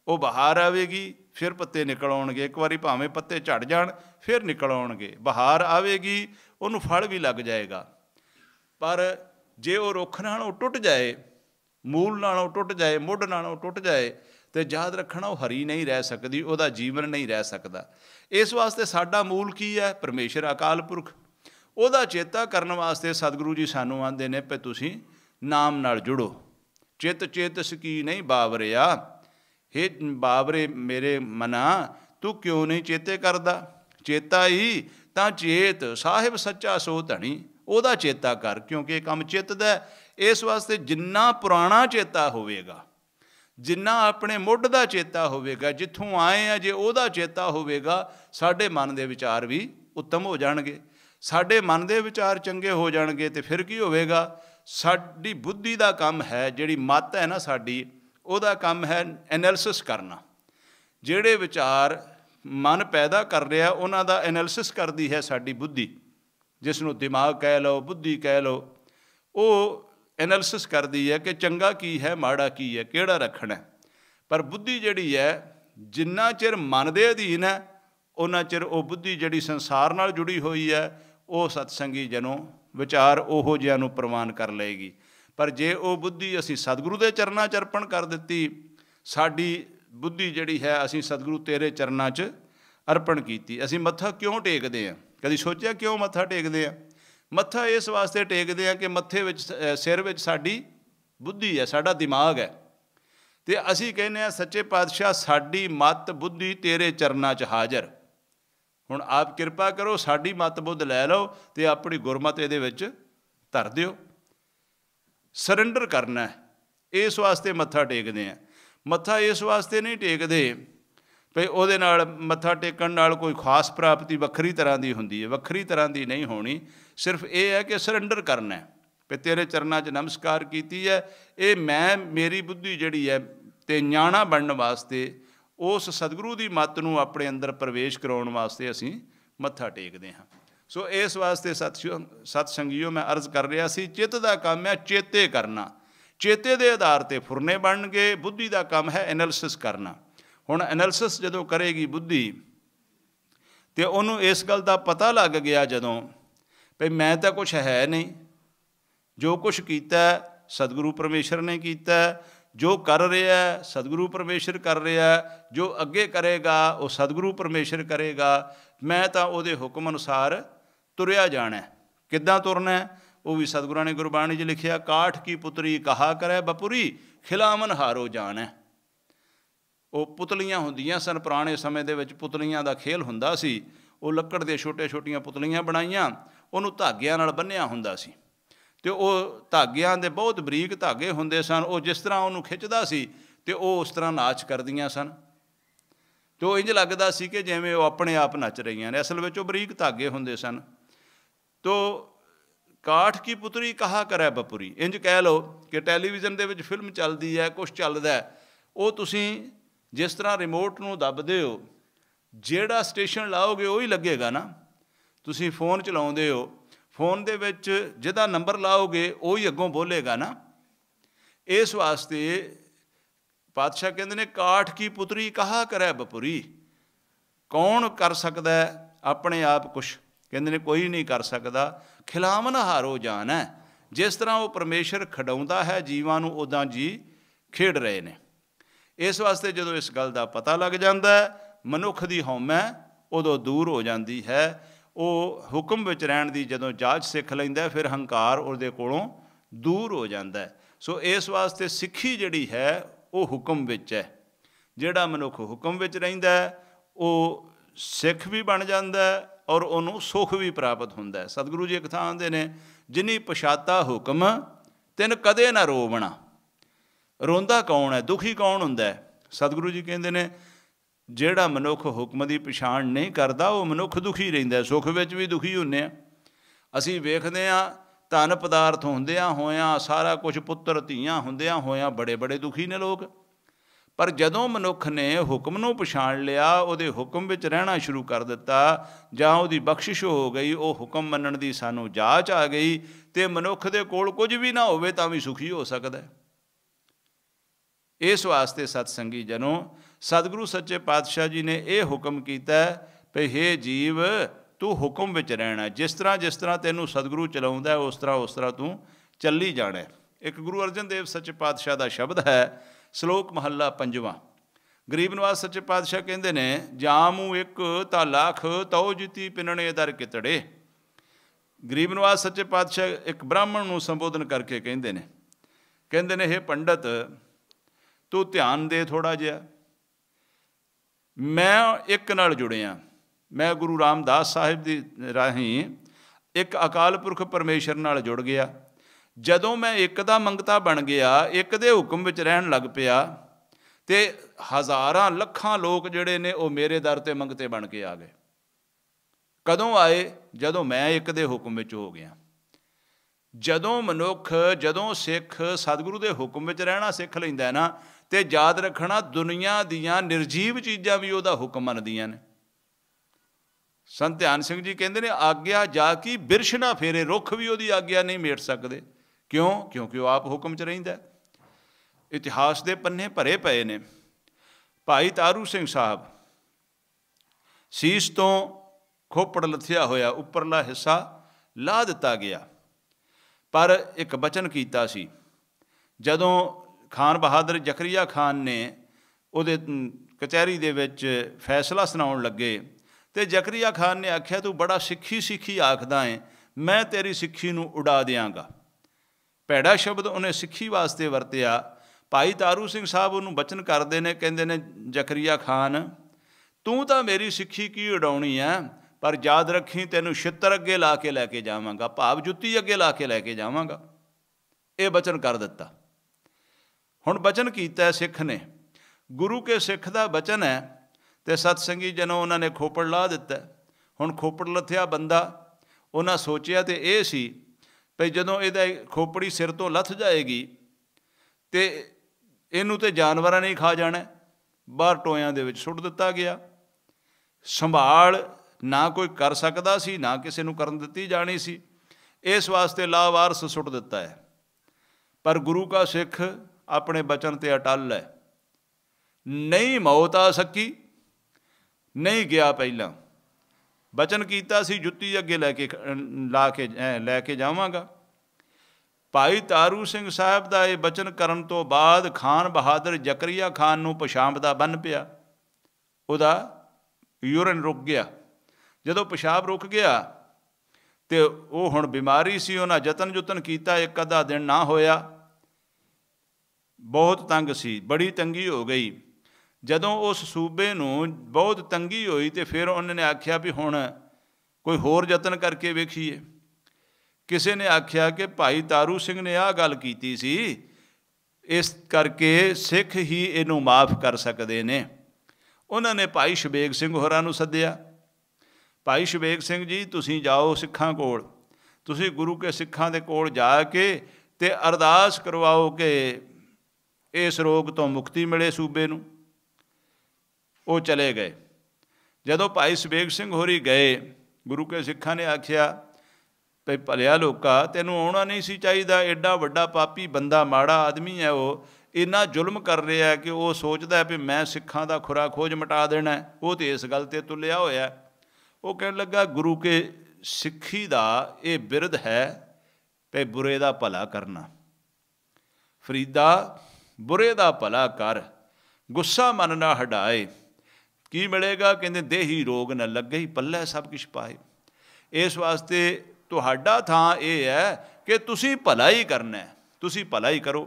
ਉਹ ਬਹਾਰ ਆਵੇਗੀ ਫਿਰ ਪੱਤੇ ਨਿਕਲ ਆਉਣਗੇ ਇੱਕ ਵਾਰੀ ਭਾਵੇਂ ਪੱਤੇ ਝੜ ਜਾਣ ਫਿਰ ਨਿਕਲ ਆਉਣਗੇ ਬਹਾਰ ਆਵੇਗੀ ਉਹਨੂੰ ਫਲ ਵੀ ਲੱਗ ਜਾਏਗਾ ਪਰ ਜੇ ਉਹ ਰੁੱਖ ਨਾਲੋਂ ਟੁੱਟ ਜਾਏ ਮੂਲ ਨਾਲੋਂ ਟੁੱਟ ਜਾਏ ਮੁੱਢ ਨਾਲੋਂ ਟੁੱਟ ਜਾਏ ਤੇ ਯਾਦ ਰੱਖਣਾ ਉਹ ਹਰੀ ਨਹੀਂ ਰਹਿ ਸਕਦੀ ਉਹਦਾ ਜੀਵਨ ਨਹੀਂ ਰਹਿ ਸਕਦਾ ਇਸ ਵਾਸਤੇ ਸਾਡਾ ਮੂਲ ਕੀ ਹੈ ਪਰਮੇਸ਼ਰ ਅਕਾਲ ਪੁਰਖ ਉਹਦਾ ਚੇਤਾ ਕਰਨ ਵਾਸਤੇ ਸਤਿਗੁਰੂ ਜੀ ਸਾਨੂੰ ਆਂਦੇ ਨੇ ਕਿ ਤੁਸੀਂ ਨਾਮ ਨਾਲ ਜੁੜੋ ਚਿਤ ਚੇਤਸ ਕੀ ਨਹੀਂ ਬਾਵਰਿਆ ਹੇ ਬਾਵਰੇ ਮੇਰੇ ਮਨਾ ਤੂੰ ਕਿਉਂ ਨਹੀਂ ਚੇਤੇ ਕਰਦਾ ਚੇਤਾ ਹੀ ਤਾਂ ਚੇਤ ਸਾਹਿਬ ਸੱਚਾ ਸੋ ਧਣੀ ਉਹਦਾ ਚੇਤਾ ਕਰ ਕਿਉਂਕਿ ਇਹ ਕੰਮ ਚਿੱਤ ਦਾ ਇਸ ਵਾਸਤੇ ਜਿੰਨਾ ਪੁਰਾਣਾ ਚੇਤਾ ਹੋਵੇਗਾ ਜਿੰਨਾ ਆਪਣੇ ਮੁੱਢ ਦਾ ਚੇਤਾ ਹੋਵੇਗਾ ਜਿੱਥੋਂ ਆਏ ਆ ਜੇ ਉਹਦਾ ਚੇਤਾ ਹੋਵੇਗਾ ਸਾਡੇ ਮਨ ਦੇ ਵਿਚਾਰ ਵੀ ਉੱਤਮ ਹੋ ਜਾਣਗੇ ਸਾਡੇ ਮਨ ਦੇ ਵਿਚਾਰ ਚੰਗੇ ਹੋ ਜਾਣਗੇ ਤੇ ਫਿਰ ਕੀ ਹੋਵੇਗਾ ਸਾਡੀ ਬੁੱਧੀ ਦਾ ਕੰਮ ਹੈ ਜਿਹੜੀ ਮਤ ਹੈ ਨਾ ਸਾਡੀ ਉਹਦਾ ਕੰਮ ਹੈ ਐਨਾਲਿਸਿਸ ਕਰਨਾ ਜਿਹੜੇ ਵਿਚਾਰ ਮਨ ਪੈਦਾ ਕਰ ਰਿਹਾ ਉਹਨਾਂ ਦਾ ਐਨਾਲਿਸਿਸ ਕਰਦੀ ਹੈ ਸਾਡੀ ਬੁੱਧੀ ਜਿਸ ਨੂੰ ਦਿਮਾਗ ਕਹਿ ਲਓ ਬੁੱਧੀ ਕਹਿ ਲਓ ਉਹ ਐਨਾਲਿਸਿਸ ਕਰਦੀ ਹੈ ਕਿ ਚੰਗਾ ਕੀ ਹੈ ਮਾੜਾ ਕੀ ਹੈ ਕਿਹੜਾ ਰੱਖਣਾ ਪਰ ਬੁੱਧੀ ਜਿਹੜੀ ਹੈ ਜਿੰਨਾ ਚਿਰ ਮਨ ਦੇ ਅਧੀਨ ਹੈ ਉਹਨਾਂ ਚਿਰ ਉਹ ਬੁੱਧੀ ਜਿਹੜੀ ਸੰਸਾਰ ਨਾਲ ਜੁੜੀ ਹੋਈ ਹੈ ਉਹ ਸਤਸੰਗੀ ਜਨੋ ਵਿਚਾਰ ਉਹੋ ਜਿਹਾ ਨੂੰ ਪ੍ਰਵਾਨ ਕਰ ਲਏਗੀ ਪਰ ਜੇ ਉਹ ਬੁੱਧੀ ਅਸੀਂ ਸਤਿਗੁਰੂ ਦੇ ਚਰਨਾਂ 'ਚ ਅਰਪਣ ਕਰ ਦਿੱਤੀ ਸਾਡੀ ਬੁੱਧੀ ਜਿਹੜੀ ਹੈ ਅਸੀਂ ਸਤਿਗੁਰੂ ਤੇਰੇ ਚਰਨਾਂ 'ਚ ਅਰਪਣ ਕੀਤੀ ਅਸੀਂ ਮੱਥਾ ਕਿਉਂ ਟੇਕਦੇ ਆ ਕਦੀ ਸੋਚਿਆ ਕਿਉਂ ਮੱਥਾ ਟੇਕਦੇ ਆ ਮੱਥਾ ਇਸ ਵਾਸਤੇ ਟੇਕਦੇ ਆ ਕਿ ਮੱਥੇ ਵਿੱਚ ਸਿਰ ਵਿੱਚ ਸਾਡੀ ਬੁੱਧੀ ਹੈ ਸਾਡਾ ਦਿਮਾਗ ਹੈ ਤੇ ਅਸੀਂ ਕਹਿੰਦੇ ਆ ਸੱਚੇ ਪਾਤਸ਼ਾਹ ਸਾਡੀ ਮਤ ਬੁੱਧੀ ਤੇਰੇ ਚਰਨਾਂ 'ਚ ਹਾਜ਼ਰ ਹੁਣ ਆਪ ਕਿਰਪਾ ਕਰੋ ਸਾਡੀ ਮਤ ਬੁੱਧ ਲੈ ਲਓ ਤੇ ਆਪਣੀ ਗੁਰਮਤ ਇਹਦੇ ਵਿੱਚ ਧਰ ਦਿਓ ਸਰੈਂਡਰ ਕਰਨਾ ਹੈ ਇਸ ਵਾਸਤੇ ਮੱਥਾ ਟੇਕਦੇ ਆ ਮੱਥਾ ਇਸ ਵਾਸਤੇ ਨਹੀਂ ਟੇਕਦੇ ਭਈ ਉਹਦੇ ਨਾਲ ਮੱਥਾ ਟੇਕਣ ਨਾਲ ਕੋਈ ਖਾਸ ਪ੍ਰਾਪਤੀ ਵੱਖਰੀ ਤਰ੍ਹਾਂ ਦੀ ਹੁੰਦੀ ਹੈ ਵੱਖਰੀ ਤਰ੍ਹਾਂ ਦੀ ਨਹੀਂ ਹੋਣੀ ਸਿਰਫ ਇਹ ਹੈ ਕਿ ਸਰੈਂਡਰ ਕਰਨਾ ਹੈ ਕਿ ਤੇਰੇ ਚਰਨਾਂ 'ਚ ਨਮਸਕਾਰ ਕੀਤੀ ਹੈ ਇਹ ਮੈਂ ਮੇਰੀ ਬੁੱਧੀ ਜਿਹੜੀ ਹੈ ਤੇ ਨਿਆਣਾ ਬਣਨ ਵਾਸਤੇ ਉਸ ਸਤਿਗੁਰੂ ਦੀ ਮੱਤ ਨੂੰ ਆਪਣੇ ਅੰਦਰ ਪ੍ਰਵੇਸ਼ ਕਰਾਉਣ ਵਾਸਤੇ ਅਸੀਂ ਮੱਥਾ ਟੇਕਦੇ ਹਾਂ ਸੋ ਇਸ ਵਾਸਤੇ ਸਤਿਓ ਸਤ ਸੰਗਿਓ ਮੈਂ ਅਰਜ਼ ਕਰ ਰਿਹਾ ਸੀ ਚਿੱਤ ਦਾ ਕੰਮ ਹੈ ਚੇਤੇ ਕਰਨਾ ਚੇਤੇ ਦੇ ਆਧਾਰ ਤੇ ਫੁਰਨੇ ਬਣਨਗੇ ਬੁੱਧੀ ਦਾ ਕੰਮ ਹੈ ਐਨਾਲਿਸਿਸ ਕਰਨਾ ਹੁਣ ਐਨਾਲਿਸਿਸ ਜਦੋਂ ਕਰੇਗੀ ਬੁੱਧੀ ਤੇ ਉਹਨੂੰ ਇਸ ਗੱਲ ਦਾ ਪਤਾ ਲੱਗ ਗਿਆ ਜਦੋਂ ਭਈ ਮੈਂ ਤਾਂ ਕੁਝ ਹੈ ਨਹੀਂ ਜੋ ਕੁਝ ਕੀਤਾ ਸਤਿਗੁਰੂ ਪਰਮੇਸ਼ਰ ਨੇ ਕੀਤਾ ਜੋ ਕਰ ਰਿਹਾ ਸਤਿਗੁਰੂ ਪਰਮੇਸ਼ਰ ਕਰ ਰਿਹਾ ਜੋ ਅੱਗੇ ਕਰੇਗਾ ਉਹ ਸਤਿਗੁਰੂ ਪਰਮੇਸ਼ਰ ਕਰੇਗਾ ਮੈਂ ਤਾਂ ਉਹਦੇ ਹੁਕਮ ਅਨੁਸਾਰ ਤੁਰਿਆ ਜਾਣਾ ਕਿੱਦਾਂ ਤੁਰਨਾ ਉਹ ਵੀ ਸਤਿਗੁਰਾਂ ਨੇ ਗੁਰਬਾਣੀ 'ਚ ਲਿਖਿਆ ਕਾਠ ਕੀ ਪੁੱਤਰੀ ਕਹਾ ਕਰੇ ਬਪੁਰੀ ਖਿਲਾਮਨ ਹਾਰੋ ਜਾਣਾ ਉਹ ਪੁਤਲੀਆਂ ਹੁੰਦੀਆਂ ਸਨ ਪੁਰਾਣੇ ਸਮੇਂ ਦੇ ਵਿੱਚ ਪੁਤਲੀਆਂ ਦਾ ਖੇਲ ਹੁੰਦਾ ਸੀ ਉਹ ਲੱਕੜ ਦੇ ਛੋਟੇ-ਛੋਟੀਆਂ ਪੁਤਲੀਆਂ ਬਣਾਈਆਂ ਉਹਨੂੰ ਧਾਗਿਆਂ ਨਾਲ ਬੰਨਿਆ ਹੁੰਦਾ ਸੀ ਤੇ ਉਹ ਧਾਗਿਆਂ ਦੇ ਬਹੁਤ ਬਰੀਕ ਧਾਗੇ ਹੁੰਦੇ ਸਨ ਉਹ ਜਿਸ ਤਰ੍ਹਾਂ ਉਹਨੂੰ ਖਿੱਚਦਾ ਸੀ ਤੇ ਉਹ ਉਸ ਤਰ੍ਹਾਂ ਨਾਚ ਕਰਦੀਆਂ ਸਨ ਤੇ ਉਹ ਇੰਜ ਲੱਗਦਾ ਸੀ ਕਿ ਜਿਵੇਂ ਉਹ ਆਪਣੇ ਆਪ ਨੱਚ ਰਹੀਆਂ ਨੇ ਅਸਲ ਵਿੱਚ ਉਹ ਬਰੀਕ ਧਾਗੇ ਹੁੰਦੇ ਸਨ ਤੋ ਕਾਠ ਕੀ ਪੁੱਤਰੀ ਕਹਾ ਕਰੈ ਬਪੁਰੀ ਇੰਜ ਕਹਿ ਲਓ ਕਿ ਟੈਲੀਵਿਜ਼ਨ ਦੇ ਵਿੱਚ ਫਿਲਮ ਚੱਲਦੀ ਹੈ ਕੁਝ ਚੱਲਦਾ ਹੈ ਉਹ ਤੁਸੀਂ ਜਿਸ ਤਰ੍ਹਾਂ ਰਿਮੋਟ ਨੂੰ ਦੱਬਦੇ ਹੋ ਜਿਹੜਾ ਸਟੇਸ਼ਨ ਲਾਓਗੇ ਉਹ ਹੀ ਲੱਗੇਗਾ ਨਾ ਤੁਸੀਂ ਫੋਨ ਚਲਾਉਂਦੇ ਹੋ ਫੋਨ ਦੇ ਵਿੱਚ ਜਿਹਦਾ ਨੰਬਰ ਲਾਓਗੇ ਉਹ ਹੀ ਅੱਗੋਂ ਬੋਲੇਗਾ ਨਾ ਇਸ ਵਾਸਤੇ ਪਾਤਸ਼ਾਹ ਕਹਿੰਦੇ ਨੇ ਕਾਠ ਕੀ ਪੁੱਤਰੀ ਕਹਾ ਕਰੈ ਬਪੁਰੀ ਕੌਣ ਕਰ ਸਕਦਾ ਆਪਣੇ ਆਪ ਕੁਛ ਕਹਿੰਦੇ ਨੇ ਕੋਈ ਨਹੀਂ ਕਰ ਸਕਦਾ ਖਿਲਾਮਨ ਹਾਰੋ ਜਾਣਾ ਜਿਸ ਤਰ੍ਹਾਂ ਉਹ ਪਰਮੇਸ਼ਰ ਖਡਾਉਂਦਾ ਹੈ ਜੀਵਾਂ ਨੂੰ ਉਦਾਂ ਜੀ ਖੇਡ ਰਹੇ ਨੇ ਇਸ ਵਾਸਤੇ ਜਦੋਂ ਇਸ ਗੱਲ ਦਾ ਪਤਾ ਲੱਗ ਜਾਂਦਾ ਮਨੁੱਖ ਦੀ ਹਉਮੈ ਉਦੋਂ ਦੂਰ ਹੋ ਜਾਂਦੀ ਹੈ ਉਹ ਹੁਕਮ ਵਿੱਚ ਰਹਿਣ ਦੀ ਜਦੋਂ ਜਾਚ ਸਿੱਖ ਲੈਂਦਾ ਫਿਰ ਹੰਕਾਰ ਉਹਦੇ ਕੋਲੋਂ ਦੂਰ ਹੋ ਜਾਂਦਾ ਹੈ ਸੋ ਇਸ ਵਾਸਤੇ ਸਿੱਖੀ ਜਿਹੜੀ ਹੈ ਉਹ ਹੁਕਮ ਵਿੱਚ ਹੈ ਜਿਹੜਾ ਮਨੁੱਖ ਹੁਕਮ ਵਿੱਚ ਰਹਿੰਦਾ ਉਹ ਸਿੱਖ ਵੀ ਬਣ ਜਾਂਦਾ ਔਰ ਉਹਨੂੰ ਸੁਖ ਵੀ ਪ੍ਰਾਪਤ ਹੁੰਦਾ ਹੈ ਸਤਿਗੁਰੂ ਜੀ ਇੱਕ ਥਾਂ ਆਂਦੇ ਨੇ ਜਿਨੀ ਪਛਾਤਾ ਹੁਕਮ ਤਿੰਨ ਕਦੇ ਨਾ ਰੋਵਣਾ ਰੋਂਦਾ ਕੌਣ ਹੈ ਦੁਖੀ ਕੌਣ ਹੁੰਦਾ ਹੈ ਸਤਿਗੁਰੂ ਜੀ ਕਹਿੰਦੇ ਨੇ ਜਿਹੜਾ ਮਨੁੱਖ ਹੁਕਮ ਦੀ ਪਛਾਣ ਨਹੀਂ ਕਰਦਾ ਉਹ ਮਨੁੱਖ ਦੁਖੀ ਰਹਿੰਦਾ ਸੁੱਖ ਵਿੱਚ ਵੀ ਦੁਖੀ ਹੁੰਨੇ ਆ ਅਸੀਂ ਵੇਖਦੇ ਆ ਧਨ ਪਦਾਰਥ ਹੁੰਦਿਆਂ ਹੋਇਆਂ ਸਾਰਾ ਕੁਝ ਪੁੱਤਰ ਧੀਆਂ ਹੁੰਦਿਆਂ ਹੋਇਆਂ ਬੜੇ ਬੜੇ ਦੁਖੀ ਨੇ ਲੋਕ ਪਰ ਜਦੋਂ ਮਨੁੱਖ ਨੇ ਹੁਕਮ ਨੂੰ ਪਛਾਣ ਲਿਆ ਉਹਦੇ ਹੁਕਮ ਵਿੱਚ ਰਹਿਣਾ ਸ਼ੁਰੂ ਕਰ ਦਿੱਤਾ ਜਾਂ ਉਹਦੀ ਬਖਸ਼ਿਸ਼ ਹੋ ਗਈ ਉਹ ਹੁਕਮ ਮੰਨਣ ਦੀ ਸਾਨੂੰ ਜਾਚ ਆ ਗਈ ਤੇ ਮਨੁੱਖ ਦੇ ਕੋਲ ਕੁਝ ਵੀ ਨਾ ਹੋਵੇ ਤਾਂ ਵੀ ਸੁਖੀ ਹੋ ਸਕਦਾ ਇਸ ਵਾਸਤੇ ਸਤਸੰਗੀ ਜਨੋ ਸਤਿਗੁਰੂ ਸੱਚੇ ਪਾਤਸ਼ਾਹ ਜੀ ਨੇ ਇਹ ਹੁਕਮ ਕੀਤਾ ਪਈ हे ਜੀਵ ਤੂੰ ਹੁਕਮ ਵਿੱਚ ਰਹਿਣਾ ਜਿਸ ਤਰ੍ਹਾਂ ਜਿਸ ਤਰ੍ਹਾਂ ਤੈਨੂੰ ਸਤਿਗੁਰੂ ਚਲਾਉਂਦਾ ਉਸ ਤਰ੍ਹਾਂ ਉਸ ਤਰ੍ਹਾਂ ਤੂੰ ਚੱਲੀ ਜਾਣਾ ਇੱਕ ਗੁਰੂ ਅਰਜਨ ਦੇਵ ਸੱਚੇ ਪਾਤਸ਼ਾਹ ਦਾ ਸ਼ਬਦ ਹੈ ਸ਼ਲੋਕ ਮਹੱਲਾ ਪੰਜਵਾਂ ਗਰੀਬ ਨਿਵਾਸ ਸੱਚੇ ਪਾਤਸ਼ਾਹ ਕਹਿੰਦੇ ਨੇ ਜਾਮੂ ਇੱਕ ਤਾਂ ਲੱਖ ਤਉ ਜਿਤੀ ਪਿੰਨਣੇ ਦਰ ਕਿਤੜੇ ਗਰੀਬ ਨਿਵਾਸ ਸੱਚੇ ਪਾਤਸ਼ਾਹ ਇੱਕ ਬ੍ਰਾਹਮਣ ਨੂੰ ਸੰਬੋਧਨ ਕਰਕੇ ਕਹਿੰਦੇ ਨੇ ਕਹਿੰਦੇ ਨੇ हे ਪੰਡਤ ਤੂੰ ਧਿਆਨ ਦੇ ਥੋੜਾ ਜਿਹਾ ਮੈਂ ਇੱਕ ਨਾਲ ਜੁੜਿਆ ਮੈਂ ਗੁਰੂ ਰਾਮਦਾਸ ਸਾਹਿਬ ਦੀ ਰਾਹੀਂ ਇੱਕ ਅਕਾਲ ਪੁਰਖ ਪਰਮੇਸ਼ਰ ਨਾਲ ਜੁੜ ਗਿਆ ਜਦੋਂ ਮੈਂ ਇੱਕ ਦਾ ਮੰਗਤਾ ਬਣ ਗਿਆ ਇੱਕ ਦੇ ਹੁਕਮ ਵਿੱਚ ਰਹਿਣ ਲੱਗ ਪਿਆ ਤੇ ਹਜ਼ਾਰਾਂ ਲੱਖਾਂ ਲੋਕ ਜਿਹੜੇ ਨੇ ਉਹ ਮੇਰੇ ਦਰ ਤੇ ਮੰਗਤੇ ਬਣ ਕੇ ਆ ਗਏ ਕਦੋਂ ਆਏ ਜਦੋਂ ਮੈਂ ਇੱਕ ਦੇ ਹੁਕਮ ਵਿੱਚ ਹੋ ਗਿਆ ਜਦੋਂ ਮਨੁੱਖ ਜਦੋਂ ਸਿੱਖ ਸਤਿਗੁਰੂ ਦੇ ਹੁਕਮ ਵਿੱਚ ਰਹਿਣਾ ਸਿੱਖ ਲੈਂਦਾ ਹੈ ਨਾ ਤੇ ਯਾਦ ਰੱਖਣਾ ਦੁਨੀਆ ਦੀਆਂ ਨਿਰਜੀਵ ਚੀਜ਼ਾਂ ਵੀ ਉਹਦਾ ਹੁਕਮ ਮੰਨਦੀਆਂ ਨੇ ਸੰਤ ਧਿਆਨ ਸਿੰਘ ਜੀ ਕਹਿੰਦੇ ਨੇ ਆਗਿਆ ਜਾ ਕੀ ਬਿਰਸ਼ ਨਾ ਫੇਰੇ ਰੁੱਖ ਵੀ ਉਹਦੀ ਆਗਿਆ ਨਹੀਂ ਮੇਟ ਸਕਦੇ ਕਿਉਂ ਕਿਉਂਕਿ ਉਹ ਆਪ ਹੁਕਮ 'ਚ ਰਹਿੰਦਾ ਇਤਿਹਾਸ ਦੇ ਪੰਨੇ ਭਰੇ ਪਏ ਨੇ ਭਾਈ ਤਾਰੂ ਸਿੰਘ ਸਾਹਿਬ ਸੀਸ ਤੋਂ ਖੋਪੜ ਲੱਥਿਆ ਹੋਇਆ ਉੱਪਰਲਾ ਹਿੱਸਾ ਲਾ ਦਿੱਤਾ ਗਿਆ ਪਰ ਇੱਕ ਬਚਨ ਕੀਤਾ ਸੀ ਜਦੋਂ ਖਾਨ ਬਹਾਦਰ ਜ਼ਕਰੀਆ ਖਾਨ ਨੇ ਉਹਦੇ ਕਚਹਿਰੀ ਦੇ ਵਿੱਚ ਫੈਸਲਾ ਸੁਣਾਉਣ ਲੱਗੇ ਤੇ ਜ਼ਕਰੀਆ ਖਾਨ ਨੇ ਆਖਿਆ ਤੂੰ ਬੜਾ ਸਿੱਖੀ ਸਿੱਖੀ ਆਖਦਾ ਏ ਮੈਂ ਤੇਰੀ ਸਿੱਖੀ ਨੂੰ ਉਡਾ ਦਿਆਂਗਾ ਭੈੜਾ ਸ਼ਬਦ ਉਹਨੇ ਸਿੱਖੀ ਵਾਸਤੇ ਵਰਤਿਆ ਭਾਈ ਤਾਰੂ ਸਿੰਘ ਸਾਹਿਬ ਉਹਨੂੰ ਬਚਨ ਕਰਦੇ ਨੇ ਕਹਿੰਦੇ ਨੇ ਜ਼ਕਰੀਆ ਖਾਨ ਤੂੰ ਤਾਂ ਮੇਰੀ ਸਿੱਖੀ ਕੀ ਉਡਾਉਣੀ ਆ ਪਰ ਯਾਦ ਰੱਖੀ ਤੈਨੂੰ ਛਿੱਤਰ ਅੱਗੇ ਲਾ ਕੇ ਲੈ ਕੇ ਜਾਵਾਂਗਾ ਭਾਵ ਜੁੱਤੀ ਅੱਗੇ ਲਾ ਕੇ ਲੈ ਕੇ ਜਾਵਾਂਗਾ ਇਹ ਬਚਨ ਕਰ ਦਿੱਤਾ ਹੁਣ ਬਚਨ ਕੀਤਾ ਸਿੱਖ ਨੇ ਗੁਰੂ ਕੇ ਸਿੱਖ ਦਾ ਬਚਨ ਹੈ ਤੇ ਸਤ ਸੰਗੀ ਉਹਨਾਂ ਨੇ ਖੋਪੜ ਲਾ ਦਿੱਤਾ ਹੁਣ ਖੋਪੜ ਲੱਥਿਆ ਬੰਦਾ ਉਹਨਾਂ ਸੋਚਿਆ ਤੇ ਇਹ ਸੀ ਭਈ ਜਦੋਂ ਇਹਦਾ ਖੋਪੜੀ ਸਿਰ ਤੋਂ ਲੱਥ ਜਾਏਗੀ ਤੇ ਇਹਨੂੰ ਤੇ ਜਾਨਵਰਾਂ ਨੇ ਖਾ ਜਾਣਾ ਬਾਹਰ ਟੋਇਆਂ ਦੇ ਵਿੱਚ ਸੁੱਟ ਦਿੱਤਾ ਗਿਆ ਸੰਭਾਲ ਨਾ ਕੋਈ ਕਰ ਸਕਦਾ ਸੀ ਨਾ ਕਿਸੇ ਨੂੰ ਕਰਨ ਦਿੱਤੀ ਜਾਣੀ ਸੀ ਇਸ ਵਾਸਤੇ ਲਾਵਾਰਸ ਸੁੱਟ ਦਿੱਤਾ ਹੈ ਪਰ ਗੁਰੂ ਕਾ ਸਿੱਖ ਆਪਣੇ ਬਚਨ ਤੇ ਅਟਲ ਹੈ ਨਹੀਂ ਮੌਤ ਆ ਸਕੀ ਨਹੀਂ ਗਿਆ ਪਹਿਲਾਂ ਬਚਨ ਕੀਤਾ ਸੀ ਜੁੱਤੀ ਅੱਗੇ ਲੈ ਕੇ ਲਾ ਕੇ ਲੈ ਕੇ ਜਾਵਾਂਗਾ ਭਾਈ ਤਾਰੂ ਸਿੰਘ ਸਾਹਿਬ ਦਾ ਇਹ ਬਚਨ ਕਰਨ ਤੋਂ ਬਾਅਦ ਖਾਨ ਬਹਾਦਰ ਜਕਰੀਆ ਖਾਨ ਨੂੰ ਪਿਸ਼ਾਬ ਦਾ ਬੰਨ ਪਿਆ ਉਹਦਾ ਯੂਰਨ ਰੁਕ ਗਿਆ ਜਦੋਂ ਪਿਸ਼ਾਬ ਰੁਕ ਗਿਆ ਤੇ ਉਹ ਹੁਣ ਬਿਮਾਰੀ ਸੀ ਉਹਨਾਂ ਯਤਨ ਜੁਤਨ ਕੀਤਾ ਇੱਕ ਅੱਧਾ ਦਿਨ ਨਾ ਹੋਇਆ ਬਹੁਤ ਤੰਗ ਸੀ ਬੜੀ ਤੰਗੀ ਹੋ ਗਈ ਜਦੋਂ ਉਸ ਸੂਬੇ ਨੂੰ ਬਹੁਤ ਤੰਗੀ ਹੋਈ ਤੇ ਫਿਰ ਉਹਨਾਂ ਨੇ ਆਖਿਆ ਵੀ ਹੁਣ ਕੋਈ ਹੋਰ ਯਤਨ ਕਰਕੇ ਵੇਖੀਏ ਕਿਸੇ ਨੇ ਆਖਿਆ ਕਿ ਭਾਈ ਤਾਰੂ ਸਿੰਘ ਨੇ ਆਹ ਗੱਲ ਕੀਤੀ ਸੀ ਇਸ ਕਰਕੇ ਸਿੱਖ ਹੀ ਇਹਨੂੰ ਮਾਫ ਕਰ ਸਕਦੇ ਨੇ ਉਹਨਾਂ ਨੇ ਭਾਈ ਸ਼ਵੇਗ ਸਿੰਘ ਹੋਰਾਂ ਨੂੰ ਸੱਦਿਆ ਭਾਈ ਸ਼ਵੇਗ ਸਿੰਘ ਜੀ ਤੁਸੀਂ ਜਾਓ ਸਿੱਖਾਂ ਕੋਲ ਤੁਸੀਂ ਗੁਰੂ ਕੇ ਸਿੱਖਾਂ ਦੇ ਕੋਲ ਜਾ ਕੇ ਤੇ ਅਰਦਾਸ ਕਰਵਾਓ ਕਿ ਇਸ ਰੋਗ ਤੋਂ ਮੁਕਤੀ ਮਿਲੇ ਸੂਬੇ ਨੂੰ ਉਹ ਚਲੇ ਗਏ ਜਦੋਂ ਭਾਈ ਸਵੇਗ ਸਿੰਘ ਹੋਰੀ ਗਏ ਗੁਰੂ ਕੇ ਸਿੱਖਾਂ ਨੇ ਆਖਿਆ ਭਈ ਭਲਿਆ ਲੋਕਾ ਤੈਨੂੰ ਆਉਣਾ ਨਹੀਂ ਸੀ ਚਾਹੀਦਾ ਐਡਾ ਵੱਡਾ ਪਾਪੀ ਬੰਦਾ ਮਾੜਾ ਆਦਮੀ ਹੈ ਉਹ ਇੰਨਾ ਜ਼ੁਲਮ ਕਰ ਰਿਹਾ ਕਿ ਉਹ ਸੋਚਦਾ ਵੀ ਮੈਂ ਸਿੱਖਾਂ ਦਾ ਖੁਰਾ ਖੋਜ ਮਿਟਾ ਦੇਣਾ ਉਹ ਤੇ ਇਸ ਗੱਲ ਤੇ ਤੁਲਿਆ ਹੋਇਆ ਉਹ ਕਹਿਣ ਲੱਗਾ ਗੁਰੂ ਕੇ ਸਿੱਖੀ ਦਾ ਇਹ ਬਿਰਧ ਹੈ ਤੇ ਬੁਰੇ ਦਾ ਭਲਾ ਕਰਨਾ ਫਰੀਦਾ ਬੁਰੇ ਦਾ ਭਲਾ ਕਰ ਗੁੱਸਾ ਮਨ ਨਾ ਹਟਾਏ ਕੀ ਮਿਲੇਗਾ ਕਹਿੰਦੇ ਦੇਹੀ ਰੋਗ ਨਾ ਲੱਗੇ ਹੀ ਪੱਲੇ ਸਭ ਕੁਝ ਪਾਏ ਇਸ ਵਾਸਤੇ ਤੁਹਾਡਾ ਥਾਂ ਇਹ ਹੈ ਕਿ ਤੁਸੀਂ ਭਲਾ ਹੀ ਕਰਨਾ ਤੁਸੀਂ ਭਲਾ ਹੀ ਕਰੋ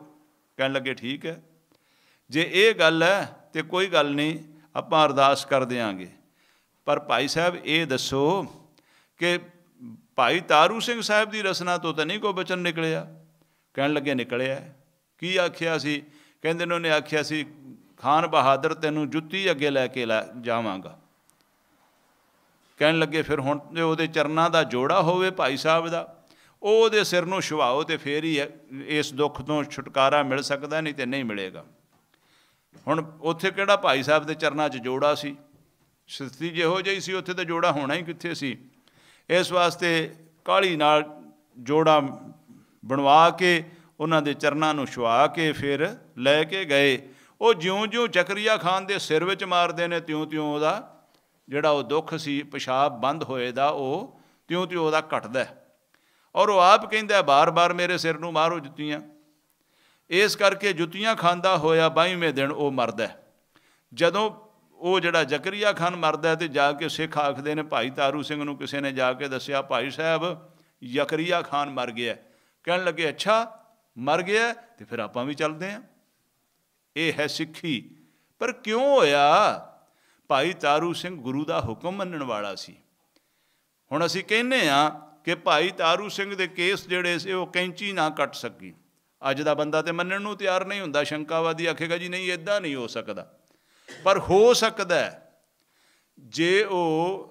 ਕਹਿਣ ਲੱਗੇ ਠੀਕ ਹੈ ਜੇ ਇਹ ਗੱਲ ਹੈ ਤੇ ਕੋਈ ਗੱਲ ਨਹੀਂ ਆਪਾਂ ਅਰਦਾਸ ਕਰ ਦੇਾਂਗੇ ਪਰ ਭਾਈ ਸਾਹਿਬ ਇਹ ਦੱਸੋ ਕਿ ਭਾਈ ਤਾਰੂ ਸਿੰਘ ਸਾਹਿਬ ਦੀ ਰਸਨਾ ਤੋਂ ਤਾਂ ਨਹੀਂ ਕੋਈ ਬਚਨ ਨਿਕਲਿਆ ਕਹਿਣ ਲੱਗੇ ਨਿਕਲਿਆ ਕੀ ਆਖਿਆ ਸੀ ਕਹਿੰਦੇ ਨੇ ਉਹਨੇ ਆਖਿਆ ਸੀ ਖਾਨ ਬਹਾਦਰ ਤੈਨੂੰ ਜੁੱਤੀ ਅੱਗੇ ਲੈ ਕੇ ਜਾਵਾਂਗਾ ਕਹਿਣ ਲੱਗੇ ਫਿਰ ਹੁਣ ਉਹਦੇ ਚਰਨਾਂ ਦਾ ਜੋੜਾ ਹੋਵੇ ਭਾਈ ਸਾਹਿਬ ਦਾ ਉਹ ਉਹਦੇ ਸਿਰ ਨੂੰ ਛੁਵਾਓ ਤੇ ਫੇਰ ਹੀ ਇਸ ਦੁੱਖ ਤੋਂ ਛੁਟਕਾਰਾ ਮਿਲ ਸਕਦਾ ਨਹੀਂ ਤੇ ਨਹੀਂ ਮਿਲੇਗਾ ਹੁਣ ਉੱਥੇ ਕਿਹੜਾ ਭਾਈ ਸਾਹਿਬ ਦੇ ਚਰਨਾਂ 'ਚ ਜੋੜਾ ਸੀ ਸਥਿਤੀ ਜਿਹੋ ਜਿਹੀ ਸੀ ਉੱਥੇ ਤਾਂ ਜੋੜਾ ਹੋਣਾ ਹੀ ਕਿੱਥੇ ਸੀ ਇਸ ਵਾਸਤੇ ਕਾਲੀ ਨਾਲ ਜੋੜਾ ਬਣਵਾ ਕੇ ਉਹਨਾਂ ਦੇ ਚਰਨਾਂ ਨੂੰ ਛੁਆ ਕੇ ਫਿਰ ਲੈ ਕੇ ਗਏ ਉਹ ਜਿਉਂ-ਜਿਉਂ ਜ਼ਕਰੀਆ ਖਾਨ ਦੇ ਸਿਰ ਵਿੱਚ ਮਾਰਦੇ ਨੇ ਤਿਉਂ-ਤਿਉਂ ਉਹਦਾ ਜਿਹੜਾ ਉਹ ਦੁੱਖ ਸੀ ਪਿਸ਼ਾਬ ਬੰਦ ਹੋਏ ਦਾ ਉਹ ਤਿਉਂ-ਤਿਉਂ ਉਹਦਾ ਘਟਦਾ ਔਰ ਉਹ ਆਪ ਕਹਿੰਦਾ ਬਾਰ-ਬਾਰ ਮੇਰੇ ਸਿਰ ਨੂੰ ਮਾਰੋ ਜੁੱਤੀਆਂ ਇਸ ਕਰਕੇ ਜੁੱਤੀਆਂ ਖਾਂਦਾ ਹੋਇਆ 22ਵੇਂ ਦਿਨ ਉਹ ਮਰਦਾ ਜਦੋਂ ਉਹ ਜਿਹੜਾ ਜ਼ਕਰੀਆ ਖਾਨ ਮਰਦਾ ਤੇ ਜਾ ਕੇ ਸਿੱਖ ਆਖਦੇ ਨੇ ਭਾਈ ਤਾਰੂ ਸਿੰਘ ਨੂੰ ਕਿਸੇ ਨੇ ਜਾ ਕੇ ਦੱਸਿਆ ਭਾਈ ਸਾਹਿਬ ਜ਼ਕਰੀਆ ਖਾਨ ਮਰ ਗਿਆ ਕਹਿਣ ਲੱਗੇ ਅੱਛਾ ਮਰ ਗਿਆ ਤੇ ਫਿਰ ਆਪਾਂ ਵੀ ਚੱਲਦੇ ਆਂ ਇਹ ਹੈ ਸਿੱਖੀ ਪਰ ਕਿਉਂ ਹੋਇਆ ਭਾਈ ਤਾਰੂ ਸਿੰਘ ਗੁਰੂ ਦਾ ਹੁਕਮ ਮੰਨਣ ਵਾਲਾ ਸੀ ਹੁਣ ਅਸੀਂ ਕਹਿੰਨੇ ਆ ਕਿ ਭਾਈ ਤਾਰੂ ਸਿੰਘ ਦੇ ਕੇਸ ਜਿਹੜੇ ਸੀ ਉਹ ਕੈਂਚੀ ਨਾ ਕੱਟ ਸਕੀ ਅੱਜ ਦਾ ਬੰਦਾ ਤੇ ਮੰਨਣ ਨੂੰ ਤਿਆਰ ਨਹੀਂ ਹੁੰਦਾ ਸ਼ੰਕਾਵਾਦੀ ਆਖੇਗਾ ਜੀ ਨਹੀਂ ਇਦਾਂ ਨਹੀਂ ਹੋ ਸਕਦਾ ਪਰ ਹੋ ਸਕਦਾ ਜੇ ਉਹ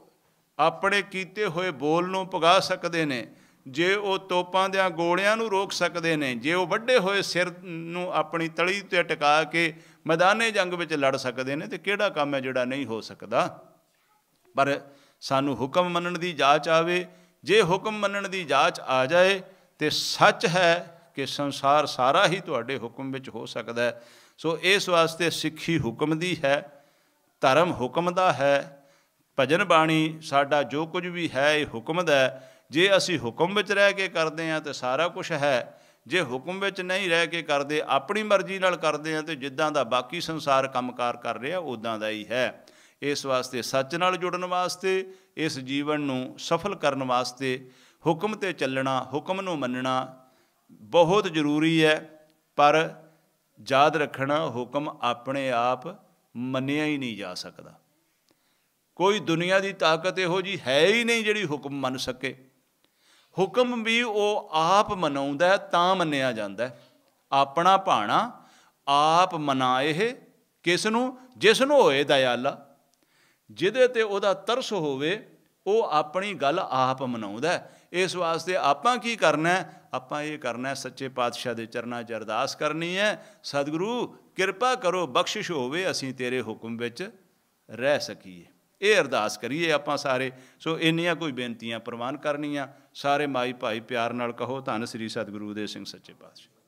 ਆਪਣੇ ਕੀਤੇ ਹੋਏ ਬੋਲ ਨੂੰ ਪਗਾ ਸਕਦੇ ਨੇ ਜੇ ਉਹ ਤੋਪਾਂ ਦੇ ਗੋਲਿਆਂ ਨੂੰ ਰੋਕ ਸਕਦੇ ਨੇ ਜੇ ਉਹ ਵੱਡੇ ਹੋਏ ਸਿਰ ਨੂੰ ਆਪਣੀ ਤਲੀ ਤੇ ਟਿਕਾ ਕੇ ਮੈਦਾਨੇ ਜੰਗ ਵਿੱਚ ਲੜ ਸਕਦੇ ਨੇ ਤੇ ਕਿਹੜਾ ਕੰਮ ਹੈ ਜਿਹੜਾ ਨਹੀਂ ਹੋ ਸਕਦਾ ਪਰ ਸਾਨੂੰ ਹੁਕਮ ਮੰਨਣ ਦੀ ਜਾਂਚ ਆਵੇ ਜੇ ਹੁਕਮ ਮੰਨਣ ਦੀ ਜਾਂਚ ਆ ਜਾਏ ਤੇ ਸੱਚ ਹੈ ਕਿ ਸੰਸਾਰ ਸਾਰਾ ਹੀ ਤੁਹਾਡੇ ਹੁਕਮ ਵਿੱਚ ਹੋ ਸਕਦਾ ਹੈ ਸੋ ਇਸ ਵਾਸਤੇ ਸਿੱਖੀ ਹੁਕਮ ਦੀ ਹੈ ਧਰਮ ਹੁਕਮ ਦਾ ਹੈ ਭਜਨ ਬਾਣੀ ਸਾਡਾ ਜੋ ਕੁਝ ਵੀ ਹੈ ਇਹ ਹੁਕਮ ਦਾ ਹੈ ਜੇ ਅਸੀਂ ਹੁਕਮ ਵਿੱਚ ਰਹਿ ਕੇ ਕਰਦੇ ਆ ਤੇ ਸਾਰਾ ਕੁਝ ਹੈ ਜੇ ਹੁਕਮ ਵਿੱਚ ਨਹੀਂ ਰਹਿ ਕੇ ਕਰਦੇ ਆਪਣੀ ਮਰਜ਼ੀ ਨਾਲ ਕਰਦੇ ਆ ਤੇ ਜਿੱਦਾਂ ਦਾ ਬਾਕੀ ਸੰਸਾਰ ਕੰਮਕਾਰ ਕਰ ਰਿਹਾ ਉਦਾਂ ਦਾ ਹੀ ਹੈ ਇਸ ਵਾਸਤੇ ਸੱਚ ਨਾਲ ਜੁੜਨ ਵਾਸਤੇ ਇਸ ਜੀਵਨ ਨੂੰ ਸਫਲ ਕਰਨ ਵਾਸਤੇ ਹੁਕਮ ਤੇ ਚੱਲਣਾ ਹੁਕਮ ਨੂੰ ਮੰਨਣਾ ਬਹੁਤ ਜ਼ਰੂਰੀ ਹੈ ਪਰ ਯਾਦ ਰੱਖਣਾ ਹੁਕਮ ਆਪਣੇ ਆਪ ਮੰਨਿਆ ਹੀ ਨਹੀਂ ਜਾ ਸਕਦਾ ਕੋਈ ਦੁਨੀਆ ਦੀ ਤਾਕਤ ਇਹੋ ਜੀ ਹੈ ਹੀ ਨਹੀਂ ਜਿਹੜੀ ਹੁਕਮ ਮੰਨ ਸਕੇ ਹੁਕਮ ਵੀ ਉਹ ਆਪ ਮਨਾਉਂਦਾ ਤਾਂ ਮੰਨਿਆ ਜਾਂਦਾ ਆਪਣਾ ਭਾਣਾ ਆਪ ਮਨਾਏ ਕਿਸ ਨੂੰ ਜਿਸ ਨੂੰ ਹੋਏ ਦਇਆਲਾ ਜਿਹਦੇ ਤੇ ਉਹਦਾ ਤਰਸ ਹੋਵੇ ਉਹ ਆਪਣੀ ਗੱਲ ਆਪ ਮਨਾਉਂਦਾ ਇਸ ਵਾਸਤੇ ਆਪਾਂ ਕੀ ਕਰਨਾ ਆਪਾਂ ਇਹ ਕਰਨਾ ਸੱਚੇ ਪਾਤਸ਼ਾਹ ਦੇ ਚਰਨਾਂ 'ਚ ਅਰਦਾਸ ਕਰਨੀ ਹੈ ਸਤਿਗੁਰੂ ਕਿਰਪਾ ਕਰੋ ਬਖਸ਼ਿਸ਼ ਹੋਵੇ ਅਸੀਂ ਤੇਰੇ ਹੁਕਮ ਵਿੱਚ ਰਹਿ ਸਕੀਏ ਇਹ ਅਰਦਾਸ ਕਰੀਏ ਆਪਾਂ ਸਾਰੇ ਸੋ ਇੰਨੀਆਂ ਕੋਈ ਬੇਨਤੀਆਂ ਪ੍ਰਵਾਨ ਕਰਨੀਆਂ ਸਾਰੇ ਮਾਈ ਭਾਈ ਪਿਆਰ ਨਾਲ ਕਹੋ ਧੰਨ ਸ੍ਰੀ ਸਤਿਗੁਰੂ ਦੇ ਸਿੰਘ ਸੱਚੇ ਪਾਤਸ਼ਾਹ